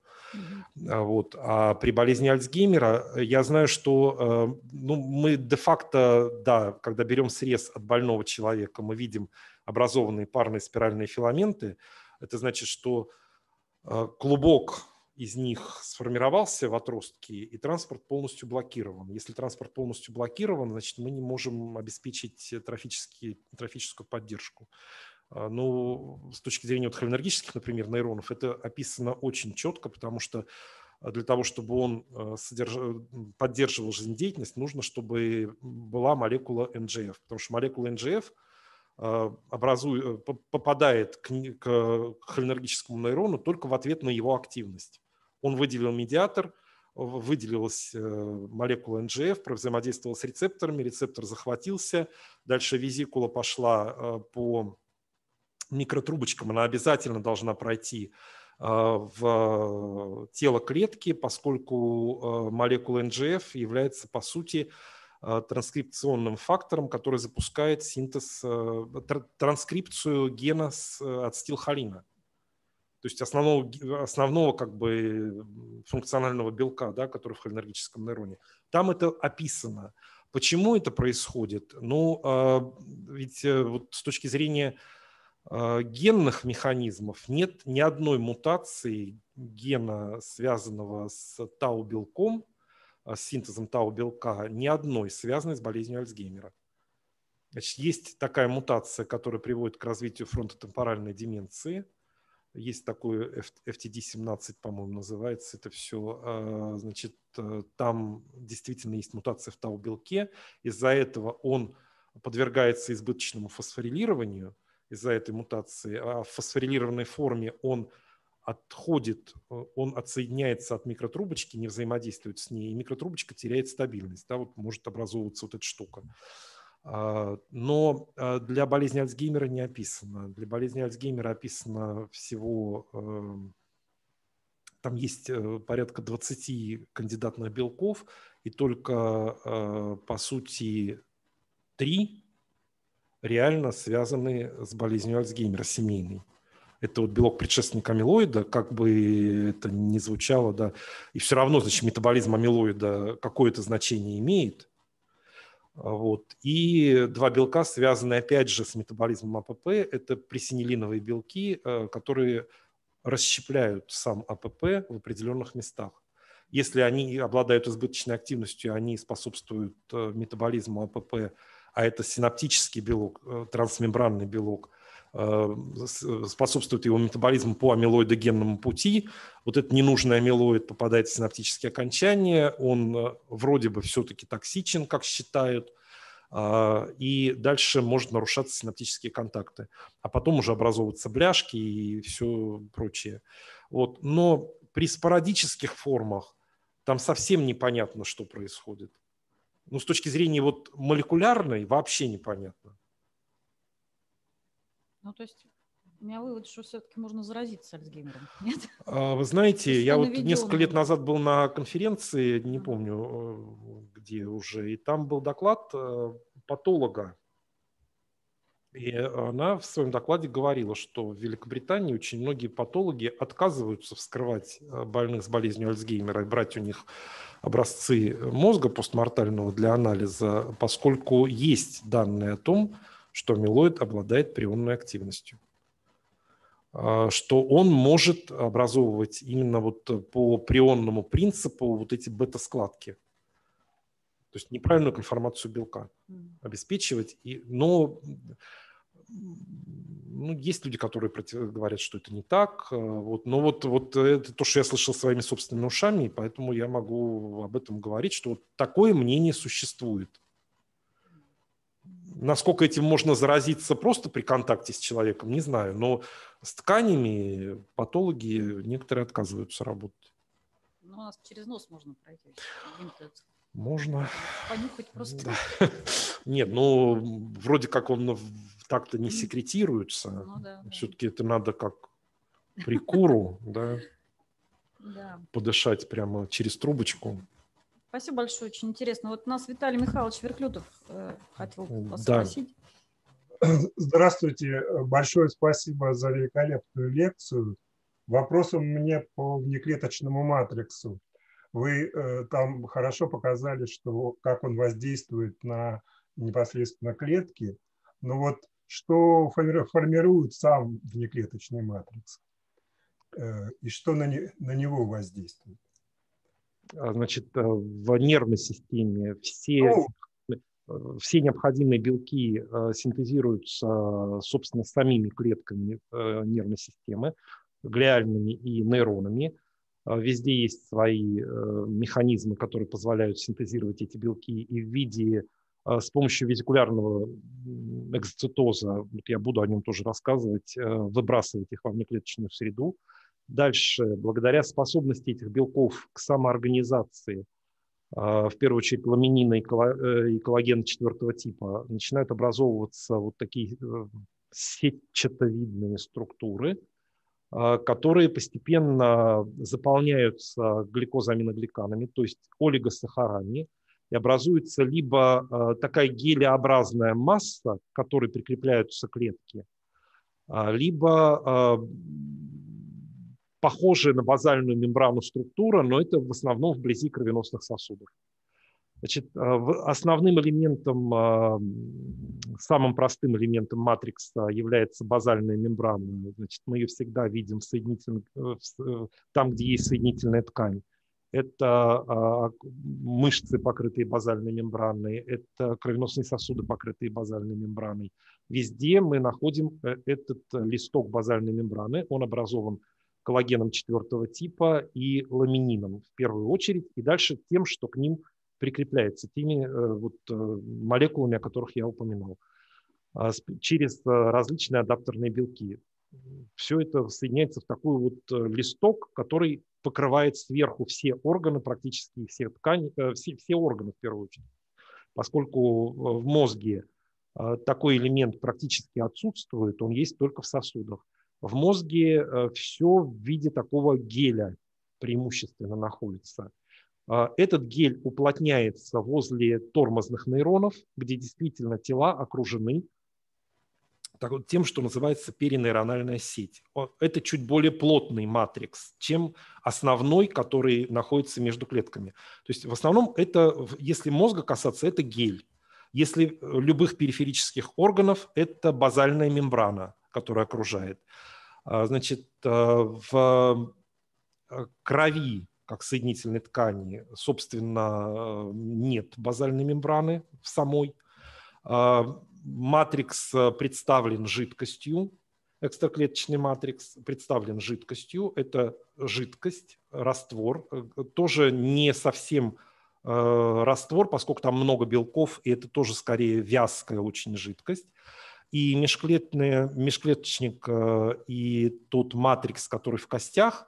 А, вот. А при болезни Альцгеймера э, я знаю, что э, ну, мы де-факто, да, когда берем срез от больного человека, мы видим образованные парные спиральные филаменты. Это значит, что э, клубок из них сформировался в отростке, и транспорт полностью блокирован. Если транспорт полностью блокирован, значит, мы не можем обеспечить трофические, трофическую поддержку. А, ну, с точки зрения вот холинергических, например, нейронов, это описано очень четко, потому что а, для того, чтобы он а, содерж... поддерживал жизнедеятельность, нужно, чтобы была молекула NGF, потому что молекула NGF образу... попадает к, холинергическому нейрону только в ответ на его активность. Он выделил медиатор, выделилась э, молекула НГФ, взаимодействовала с рецепторами, рецептор захватился, дальше визикула пошла по микротрубочкам, она обязательно должна пройти э, в э, тело клетки, поскольку э, молекула НГФ является, по сути, транскрипционным фактором, который запускает синтез, транскрипцию гена от стилхолина, то есть основного, основного как бы функционального белка, да, который в холинергическом нейроне. Там это описано. Почему это происходит? Ну, ведь вот с точки зрения Э, генных механизмов нет ни одной мутации гена, связанного с тау-белком, э, с синтезом тау-белка, ни одной, связанной с болезнью Альцгеймера. Значит, есть такая мутация, которая приводит к развитию фронтотемпоральной деменции. Есть такой FTD-17, по-моему, называется это все. Э, значит, там действительно есть мутация в тау-белке. Из-за этого он подвергается избыточному фосфорилированию – из-за этой мутации, а в фосфорилированной форме он отходит, э, он отсоединяется от микротрубочки, не взаимодействует с ней, и микротрубочка теряет стабильность, да, вот может образовываться вот эта штука. А, но а, для болезни Альцгеймера не описано. Для болезни Альцгеймера описано всего, эм, там есть э, порядка 20 кандидатных белков, и только, э, по сути, три реально связаны с болезнью Альцгеймера семейной. Это вот белок предшественника амилоида, как бы это ни звучало, да, и все равно, значит, метаболизм амилоида какое-то значение имеет. Вот. И два белка, связанные опять же с метаболизмом АПП, это пресинилиновые белки, э, которые расщепляют сам АПП в определенных местах. Если они обладают избыточной активностью, они способствуют э, метаболизму АПП а это синаптический белок, э, трансмембранный белок, э, э, способствует его метаболизму по амилоидогенному пути. Вот этот ненужный амилоид попадает в синаптические окончания, он вроде бы все-таки токсичен, как считают, а, и дальше может нарушаться синаптические контакты, а потом уже образовываются бляшки и все прочее. Вот. Но при спорадических формах там совсем непонятно, что происходит ну, с точки зрения вот молекулярной вообще непонятно.
Ну, то есть у меня вывод, что все-таки можно заразиться Альцгеймером, нет?
А, вы знаете, я вот несколько лет назад был на конференции, не помню э, где уже, и там был доклад э, патолога и она в своем докладе говорила, что в Великобритании очень многие патологи отказываются вскрывать э, больных с болезнью Альцгеймера и брать у них образцы мозга постмортального для анализа, поскольку есть данные о том, что амилоид обладает прионной активностью а, что он может образовывать именно вот э, по прионному принципу вот эти бета-складки то есть неправильную конформацию белка обеспечивать. И, но ну, есть люди, которые против... говорят, что это не так. Э, вот. Но вот, вот это то, что я слышал своими собственными ушами, поэтому я могу об этом говорить, что вот такое мнение существует. Насколько этим можно заразиться просто при контакте с человеком, не знаю. Но с тканями патологи некоторые отказываются работать.
Ну, у нас через нос можно пройти.
Можно. Понюхать просто. Да. Нет, ну, вроде как он так-то не секретируются. Ну, да, Все-таки да. это надо как прикуру, да, подышать прямо через трубочку.
Спасибо большое, очень интересно. Вот нас Виталий Михайлович Верклютов э, хотел э, вас спросить.
Здравствуйте, большое спасибо за великолепную лекцию. Вопрос у меня по внеклеточному матриксу. Вы э, там хорошо показали, что как он воздействует на непосредственно клетки. Но вот что формирует сам внеклеточный матрикс э, и что на, не, на него воздействует?
А, значит, э, в нервной системе все, ну, э, все необходимые белки синтезируются, собственно, самими клетками нервной системы, глиальными и нейронами. Везде есть свои механизмы, которые позволяют синтезировать эти белки и в виде а с помощью ветикулярного экзоцитоза, вот я буду о нем тоже рассказывать, э, выбрасывать их во внеклеточную среду. Дальше, благодаря способности этих белков к самоорганизации, а, в первую очередь ламинина и э, коллаген четвертого типа, начинают образовываться вот такие э, сетчатовидные структуры, а, которые постепенно заполняются гликозаминогликанами, то есть олигосахарами – и образуется либо э, такая гелеобразная масса, к которой прикрепляются клетки, а, либо э, похожая на базальную мембрану структура, но это в основном вблизи кровеносных сосудов. Значит, э, основным элементом, самым простым элементом матрикса является базальная мембрана. Значит, мы ее всегда видим в соединитель... там, где есть соединительная ткань это а, мышцы, покрытые базальной мембраной, это кровеносные сосуды, покрытые базальной мембраной. Везде мы находим э, этот листок базальной мембраны. Он образован коллагеном четвертого типа и ламинином в первую очередь, и дальше тем, что к ним прикрепляется, теми э, вот, э, молекулами, о которых я упоминал, а, через различные адаптерные белки все это соединяется в такой вот э, листок, который покрывает сверху все органы, практически все ткани, э, все, все органы в первую очередь. Поскольку в мозге э, такой элемент практически отсутствует, он есть только в сосудах. В мозге все в виде такого геля преимущественно находится. Этот гель уплотняется возле тормозных нейронов, где действительно тела окружены тем, что называется перинейрональная сеть. Это чуть более плотный матрикс, чем основной, который находится между клетками. То есть в основном это, если мозга касаться, это гель. Если э, любых периферических органов, это базальная мембрана, которая окружает. А, значит, э, в э, крови как соединительной ткани, собственно, нет базальной мембраны в самой. А, матрикс э, представлен жидкостью, экстраклеточный матрикс представлен жидкостью. Это жидкость, раствор, э, тоже не совсем э, раствор, поскольку там много белков, и это тоже скорее вязкая очень жидкость. И межклеточный, межклеточник и тот матрикс, который в костях,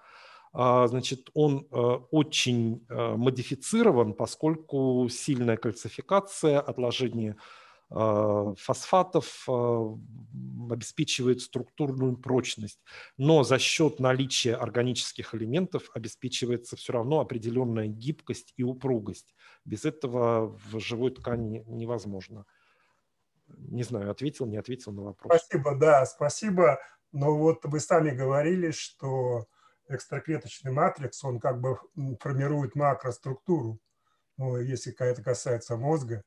значит, он очень модифицирован, поскольку сильная кальцификация, отложение Э, фосфатов э, обеспечивает структурную прочность, но за счет наличия органических элементов обеспечивается все равно определенная гибкость и упругость. Без этого в живой ткани невозможно. Не знаю, ответил, не ответил на вопрос.
Спасибо, да, спасибо. Но вот вы сами говорили, что экстраклеточный матрикс, он как бы формирует макроструктуру, ну, если это касается мозга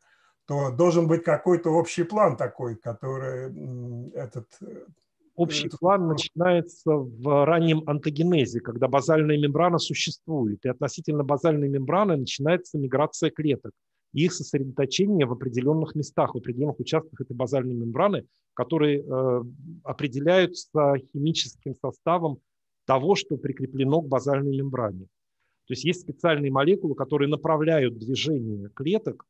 то должен быть какой-то общий план такой, который этот... Э,
общий этот... план начинается в раннем антогенезе, когда базальная мембрана существует, и относительно базальной мембраны начинается миграция клеток их сосредоточение в определенных местах, в определенных участках этой базальной мембраны, которые э, определяются химическим составом того, что прикреплено к базальной мембране. То есть есть специальные молекулы, которые направляют движение клеток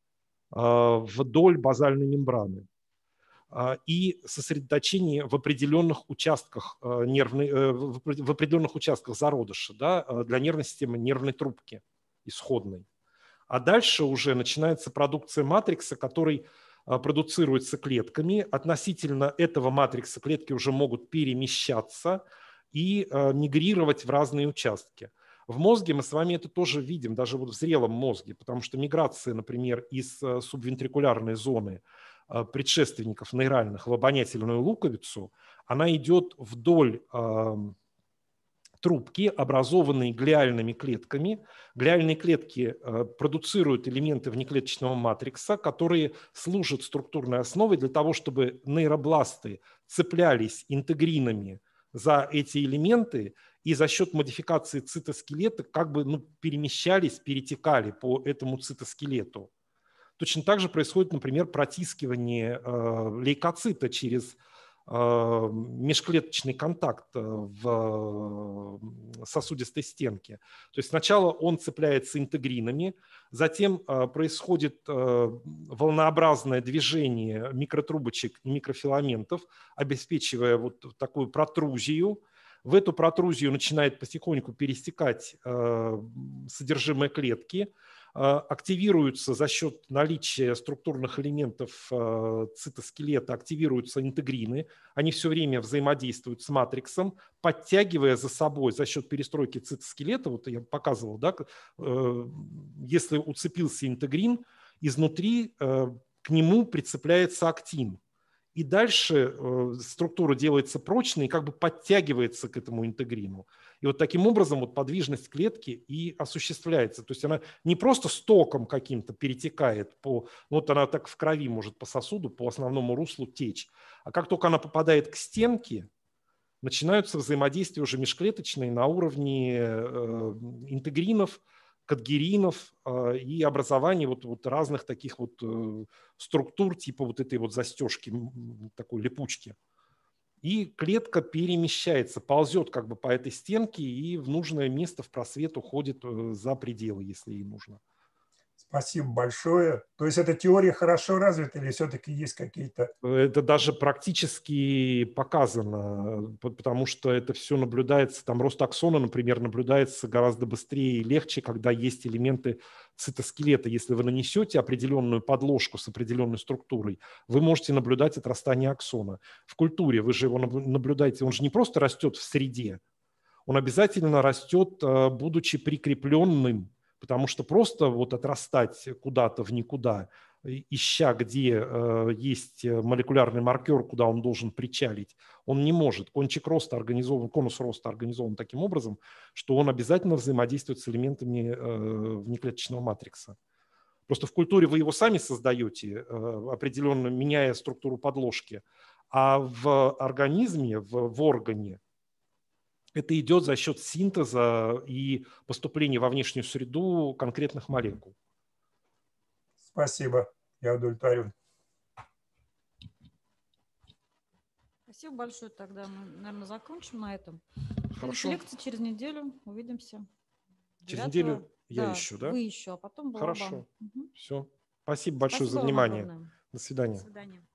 а, вдоль базальной мембраны а, и сосредоточение в определенных участках, а, нервной, э, в определенных участках зародыша да, для нервной системы нервной трубки исходной. А дальше уже начинается продукция матрикса, который продуцируется клетками. Относительно этого матрикса клетки уже могут перемещаться и мигрировать в разные участки – в мозге мы с вами это тоже видим, даже вот в зрелом мозге, потому что миграция, например, из э, субвентрикулярной зоны э, предшественников нейральных в обонятельную луковицу, она идет вдоль эм, трубки, образованные глиальными клетками. Глиальные клетки э, продуцируют элементы внеклеточного матрикса, которые служат структурной основой для того, чтобы нейробласты цеплялись интегринами за эти элементы и за счет модификации цитоскелета как бы ну, перемещались, перетекали по этому цитоскелету. Точно так же происходит, например, протискивание э, лейкоцита через э, межклеточный контакт э, в э, сосудистой стенке. То есть сначала он цепляется интегринами, затем э, происходит э, волнообразное движение микротрубочек и микрофиламентов, обеспечивая вот такую протрузию, в эту протрузию начинает потихоньку пересекать э, содержимое клетки, э, активируются за счет наличия структурных элементов э, цитоскелета, активируются интегрины, они все время взаимодействуют с матриксом, подтягивая за собой за счет перестройки цитоскелета, вот я показывал, да, если уцепился интегрин, изнутри к нему прицепляется актин – и дальше э, структура делается прочной и как бы подтягивается к этому интегрину. И вот таким образом вот подвижность клетки и осуществляется. То есть она не просто стоком каким-то перетекает по, ну вот она так в крови может по сосуду, по основному руслу течь. А как только она попадает к стенке, начинаются взаимодействия уже межклеточные на уровне э, интегринов, кадгеринов а, и образование вот, вот разных таких вот э, структур, типа вот этой вот застежки, такой липучки. И клетка перемещается, ползет как бы по этой стенке и в нужное место в просвет уходит э, за пределы, если ей нужно.
Спасибо большое. То есть эта теория хорошо развита или все-таки есть какие-то...
Это даже практически показано, потому что это все наблюдается, там рост аксона, например, наблюдается гораздо быстрее и легче, когда есть элементы цитоскелета. Если вы нанесете определенную подложку с определенной структурой, вы можете наблюдать отрастание аксона. В культуре вы же его наблюдаете, он же не просто растет в среде, он обязательно растет, э, будучи прикрепленным потому что просто вот отрастать куда-то в никуда, ища, где э, есть э, молекулярный маркер, куда он должен причалить, он не может. Кончик роста организован, конус роста организован таким образом, что он обязательно взаимодействует с элементами э, внеклеточного матрикса. Просто в культуре вы его сами создаете, э, определенно меняя структуру подложки, а в организме, в, в органе – это идет за счет синтеза и поступления во внешнюю среду конкретных молекул.
Спасибо, я удовлетворен.
Спасибо большое. Тогда мы, наверное, закончим на этом. Хорошо. Лекция через неделю. Увидимся.
Через неделю я да, еще, да? Вы
еще, а потом Хорошо. Угу.
Все. Спасибо большое Спасибо за внимание. Огромное. До свидания. До
свидания.